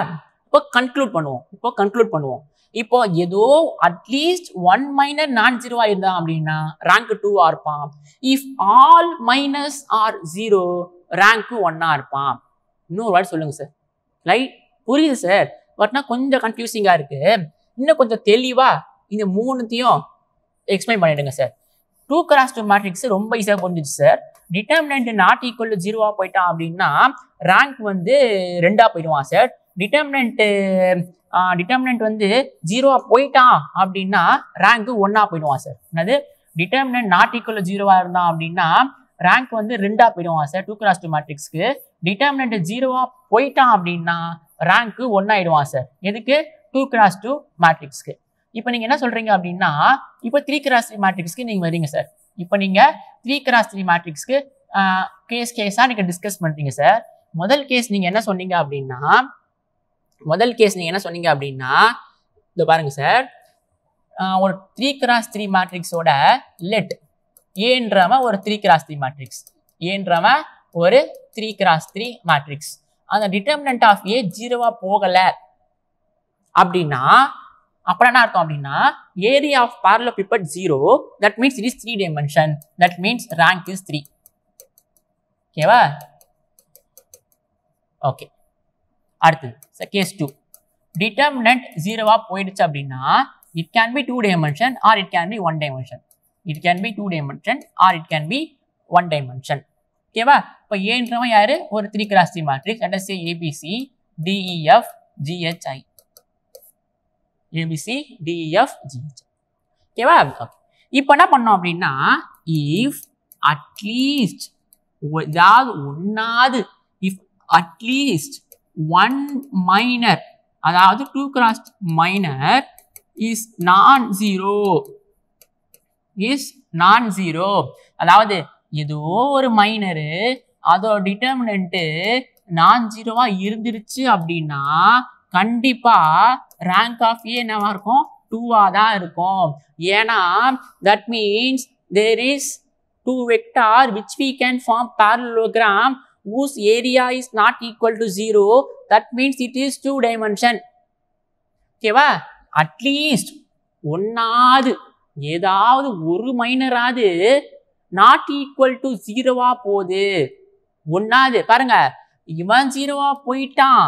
இப்போ கன்க்ளூட் பண்ணுவோம் இப்போ கன்க்ளூட் பண்ணுவோம் இப்போ ஏதோ அட்லீஸ்ட் ஒன் மைனர் நான் ஜீரோவா இருந்தா அப்படின்னா ரேங்க் டூவா இருப்பான் if all minors are zero rank ஒன்னா இருப்பான் இன்னொரு வாட்டி சொல்லுங்க சார் ரைட் புரியுது சார் பட்னா கொஞ்சம் கன்ஃபியூசிங்கா இருக்கு இன்னும் கொஞ்சம் தெளிவாக இந்த மூணுத்தையும் எக்ஸ்பிளைன் பண்ணிடுங்க sir two cross two matrix ரொம்ப ஈஸியாக புரிஞ்சிச்சு sir determinant not equal to ஜீரோவாக போயிட்டான் அப்படின்னா ரேங்க் வந்து ரெண்டாக போயிடுவான் சார் டிட்டர்மினன்ட்டு டிட்டர்மினன்ட் வந்து ஜீரோவாக போயிட்டான் அப்படின்னா ரேங்க்கு ஒன்றா போயிடுவான் சார் என்னது டிட்டர்மினன்ட் நாட் ஈக்குவல் ஜீரோவாக இருந்தான் அப்படின்னா ரேங்க் வந்து ரெண்டாக போயிடுவான் சார் டூ கிளாஸ் டூ மேட்ரிக்ஸ்க்கு டிட்டர்மினன்ட் ஜீரோவாக போயிட்டான் அப்படின்னா ரேங்க்கு ஒன்றாயிடுவான் சார் எதுக்கு டூ கிளாஸ் டூ மேட்ரிக்ஸ்க்கு இப்போ நீங்கள் என்ன சொல்கிறீங்க அப்படின்னா இப்போ த்ரீ கிராஸ் த்ரீ மேட்ரிக்ஸ்க்கு நீங்கள் வரீங்க சார் இப்போ நீங்கள் த்ரீ கிராஸ் த்ரீ மேட்ரிக்ஸ்க்கு கேஸ் கேஸாக நீங்கள் டிஸ்கஸ் பண்ணுறீங்க சார் முதல் கேஸ் நீங்கள் என்ன சொன்னீங்க அப்படின்னா முதல் கேஸ் நீங்கள் என்ன சொன்னீங்க அப்படின்னா இதை பாருங்கள் சார் ஒரு த்ரீ கிராஸ் த்ரீ மேட்ரிக்ஸோட லெட் ஏன்றவன் ஒரு த்ரீ கிராஸ் த்ரீ மேட்ரிக்ஸ் ஏன்றவன் ஒரு த்ரீ கிராஸ் த்ரீ மேட்ரிக்ஸ் அந்த டிட்டர்மினன்ட் ஆஃப் ஏ ஜீரோவாக போகலை அப்படின்னா அப்புறம் என்ன அர்த்தம் அப்படின்னா area of parallelepiped zero that means it is three dimension that means rank is three ஓகேவா ஓகே அடுத்தது கேஸ் டூ டிட்டர்மினன்ட் ஜீரோவாக போயிடுச்சு அப்படின்னா it can be two dimension or it can be one dimension it can be two dimension or it can be one dimension ஓகேவா இப்போ ஏன்றவன் யார் ஒரு three cross three matrix let say ABC DEF GHI ABC DEF GHI ஓகேவா இப்போ என்ன பண்ணோம் அப்படின்னா if at least ஏதாவது ஒன்றாவது இஃப் அட்லீஸ்ட் ஒன் மைனர் அதாவது two cross minor is non zero is non zero அதாவது ஏதோ ஒரு மைனரு அதோட டிட்டர்மினன்ட்டு நான் ஜீரோவா இருந்துருச்சு அப்படின்னா கண்டிப்பா ரேங்க் ஆஃப் ஏ என்னவா இருக்கும் டூவா தான் இருக்கும் ஏன்னா that means there is two vector which we can form parallelogram whose area is not equal to 0, that means it is two dimension. ஓகேவா அட்லீஸ்ட் ஒன்னாவது ஏதாவது ஒரு மைனராது நாட் ஈக்குவல் டு ஜீரோவா போது ஒன்னாவது பாருங்க இவன் ஜீரோவா போயிட்டான்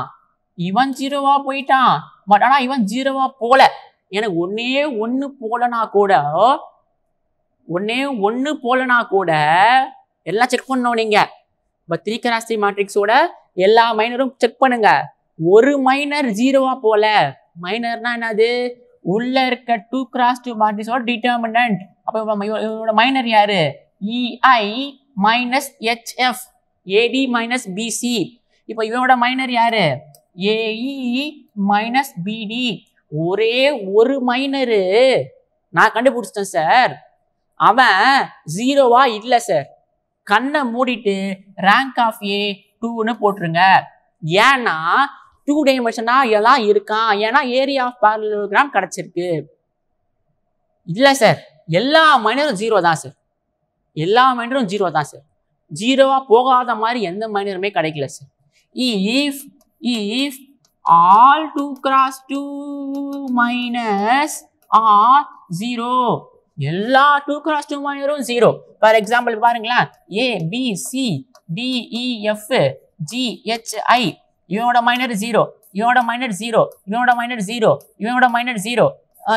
இவன் ஜீரோவா போயிட்டான் பட் ஆனால் இவன் ஜீரோவா போல எனக்கு ஒன்னே ஒன்று போலனா கூட ஒன்னே ஒன்று போலனா கூட எல்லாம் செக் பண்ணோம் நீங்கள் இப்போ த்ரீ கெராஸ்டி மேட்ரிக்ஸோட எல்லா மைனரும் செக் பண்ணுங்க ஒரு மைனர் ஜீரோவா போல மைனர்னா என்னது உள்ள இருக்க டூ கிராஸ் டூ மேட்ரிக்ஸோட டிட்டர்மினன்ட் அப்போ இவனோட மைனர் யாரு E I minus H F A D minus B C இப்போ இவனோட மைனர் யாரு ஏஇ மைனஸ் பிடி ஒரே ஒரு மைனரு நான் கண்டுபிடிச்சிட்டேன் சார் அவன் ஜீரோவா இல்லை சார் கண்ணை மூடிட்டு ரேங்க் ஆஃப் ஏ டூன்னு போட்டுருங்க ஏன்னா டூ டைமென்ஷனாக எல்லாம் இருக்கான் ஏன்னா ஏரியா ஆஃப் பேரலோகிராம் கிடச்சிருக்கு இல்லை சார் எல்லா மைனரும் ஜீரோ தான் சார் எல்லா மைனரும் ஜீரோ தான் சார் ஜீரோவாக போகாத மாதிரி எந்த மைனருமே கிடைக்கல sir if if all two cross two minors are zero எல்லா டூ கிராஸ் டூ மானியரும் ஜீரோ ஃபார் எக்ஸாம்பிள் பாருங்களேன் A B C D E F G H I இவனோட மைனர் ஜீரோ இவனோட மைனர் ஜீரோ இவனோட மைனர் ஜீரோ இவனோட மைனர் ஜீரோ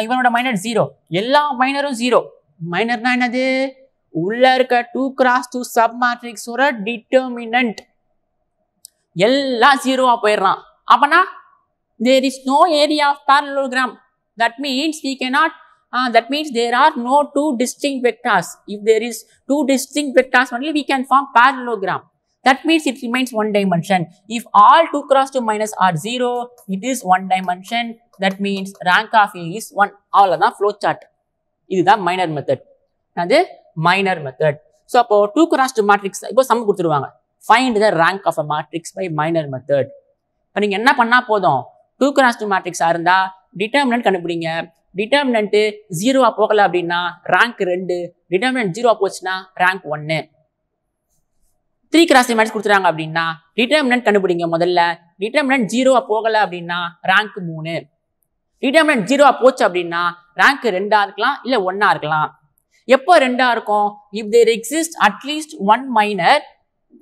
இவனோட மைனர் ஜீரோ எல்லா மைனரும் ஜீரோ மைனர்னா என்னது உள்ள இருக்க டூ கிராஸ் டூ சப் மேட்ரிக்ஸோட டிட்டர்மினன்ட் எல்லாம் ஜீரோவா போயிடுறான் அப்பனா there is no area of parallelogram that means we cannot Uh, that means there are no two distinct vectors. If there is two distinct vectors only, we can form parallelogram. That means it remains one dimension. If all 2 cross 2 minus are 0, it is one dimension. That means rank of A is 1. the flow chart. is the minor method. Now the minor method. So, அப்போ 2 cross 2 matrix, Find the rank of a matrix by minor method. 2 cross 2 matrix இருந்தால் determinant determinant ஜீரோவாக போகலை அப்படின்னா rank ரெண்டு determinant ஜீரோவாக போச்சுன்னா rank ஒன்று three cross match கொடுத்துறாங்க அப்படின்னா டிட்டர்மினன்ட் கண்டுபிடிங்க முதல்ல டிட்டர்மினன்ட் ஜீரோவாக போகலை அப்படின்னா ரேங்க் மூணு டிட்டர்மினன்ட் ஜீரோவாக போச்சு அப்படின்னா ரேங்க் ரெண்டாக இருக்கலாம் இல்லை ஒன்றா இருக்கலாம் எப்போ ரெண்டாக இருக்கும் if there exist at least one minor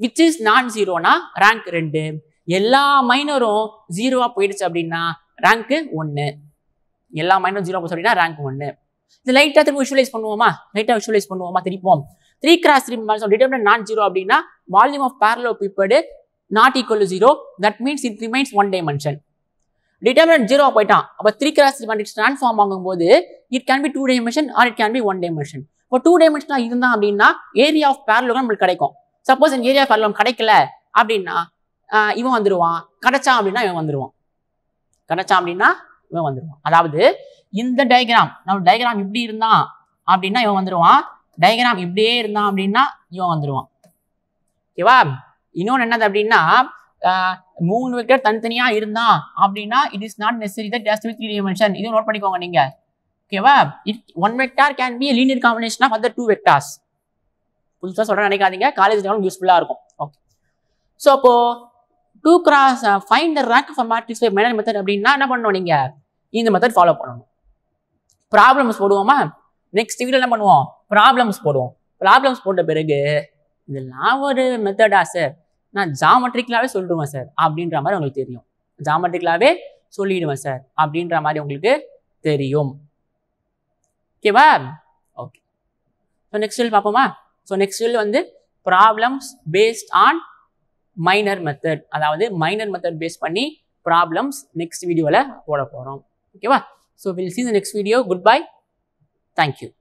which is நான் ஜீரோனா ரேங்க் ரெண்டு எல்லா மைனரும் ஜீரோவாக போயிடுச்சு அப்படின்னா ரேங்க்கு ஒன்று எல்லா மைனஸ் ஜீரோ அப்படின்னா ரேங்க் ஒன்று இது லைட்டாக திரும்ப விஷுவலைஸ் பண்ணுவோமா லைட்டாக விஷுவலைஸ் பண்ணுவோமா திருப்போம் three cross three minors determinant non zero அப்படின்னா volume of parallelepiped not equal to zero that means it remains one dimension determinant zero போயிட்டான் அப்போ three cross three matrix transform ஆகும்போது it can be two dimension or it can be one dimension இப்போ two டைமென்ஷனாக இருந்தான் அப்படின்னா area of parallelogram நம்மளுக்கு கிடைக்கும் suppose என் ஏரியா ஆஃப் பேரலோகம் கிடைக்கல அப்படின்னா இவன் வந்துடுவான் கிடைச்சான் அப்படின்னா இவன் வந்துடுவான் கிடைச்சான் அப்படின்னா இவன் வந்துடுவான் அதாவது இந்த டயக்ராம் நம்ம டயக்ராம் இப்படி இருந்தான் அப்படின்னா இவன் வந்துடுவான் டயக்ராம் இப்படியே இருந்தான் அப்படின்னா இவன் வந்துடுவான் ஓகேவா இன்னொன்று என்னது அப்படின்னா மூணு வெக்டர் தனித்தனியாக இருந்தான் அப்படின்னா it is not necessary that has three dimension note பண்ணிக்கோங்க நீங்கள் ஓகேவா it one vector can be linear combination of other two vectors புதுசாக சொல்கிறேன் நினைக்காதீங்க காலேஜ் யூஸ்ஃபுல்லாக இருக்கும் ஓகே ஸோ அப்போது two cross find the rank for matrix மெனட் மெத்தட் அப்படின்னா என்ன பண்ணணும் நீங்கள் இந்த மெத்தட் ஃபாலோ பண்ணணும் ப்ராப்ளம்ஸ் போடுவோமா நெக்ஸ்ட் வீடியோ என்ன பண்ணுவோம் ப்ராப்ளம்ஸ் போடுவோம் ப்ராப்ளம்ஸ் போட்ட பிறகு இதெல்லாம் ஒரு மெத்தடா சார் நான் ஜாமெட்ரிக்கலாகவே சொல்லிடுவேன் சார் அப்படின்ற மாதிரி உங்களுக்கு தெரியும் ஜாமெட்ரிக்கலாகவே சொல்லிடுவேன் சார் அப்படின்ற மாதிரி உங்களுக்கு தெரியும் ஓகேவா ஓகே ஸோ நெக்ஸ்ட் பார்ப்போமா ஸோ நெக்ஸ்ட் வந்து problems based on minor method அதாவது மைனர் மெத்தட் பேஸ் பண்ணி ப்ராப்ளம்ஸ் நெக்ஸ்ட் வீடியோவில் போட போகிறோம் ஓகேவா so will see the next video good bye thank you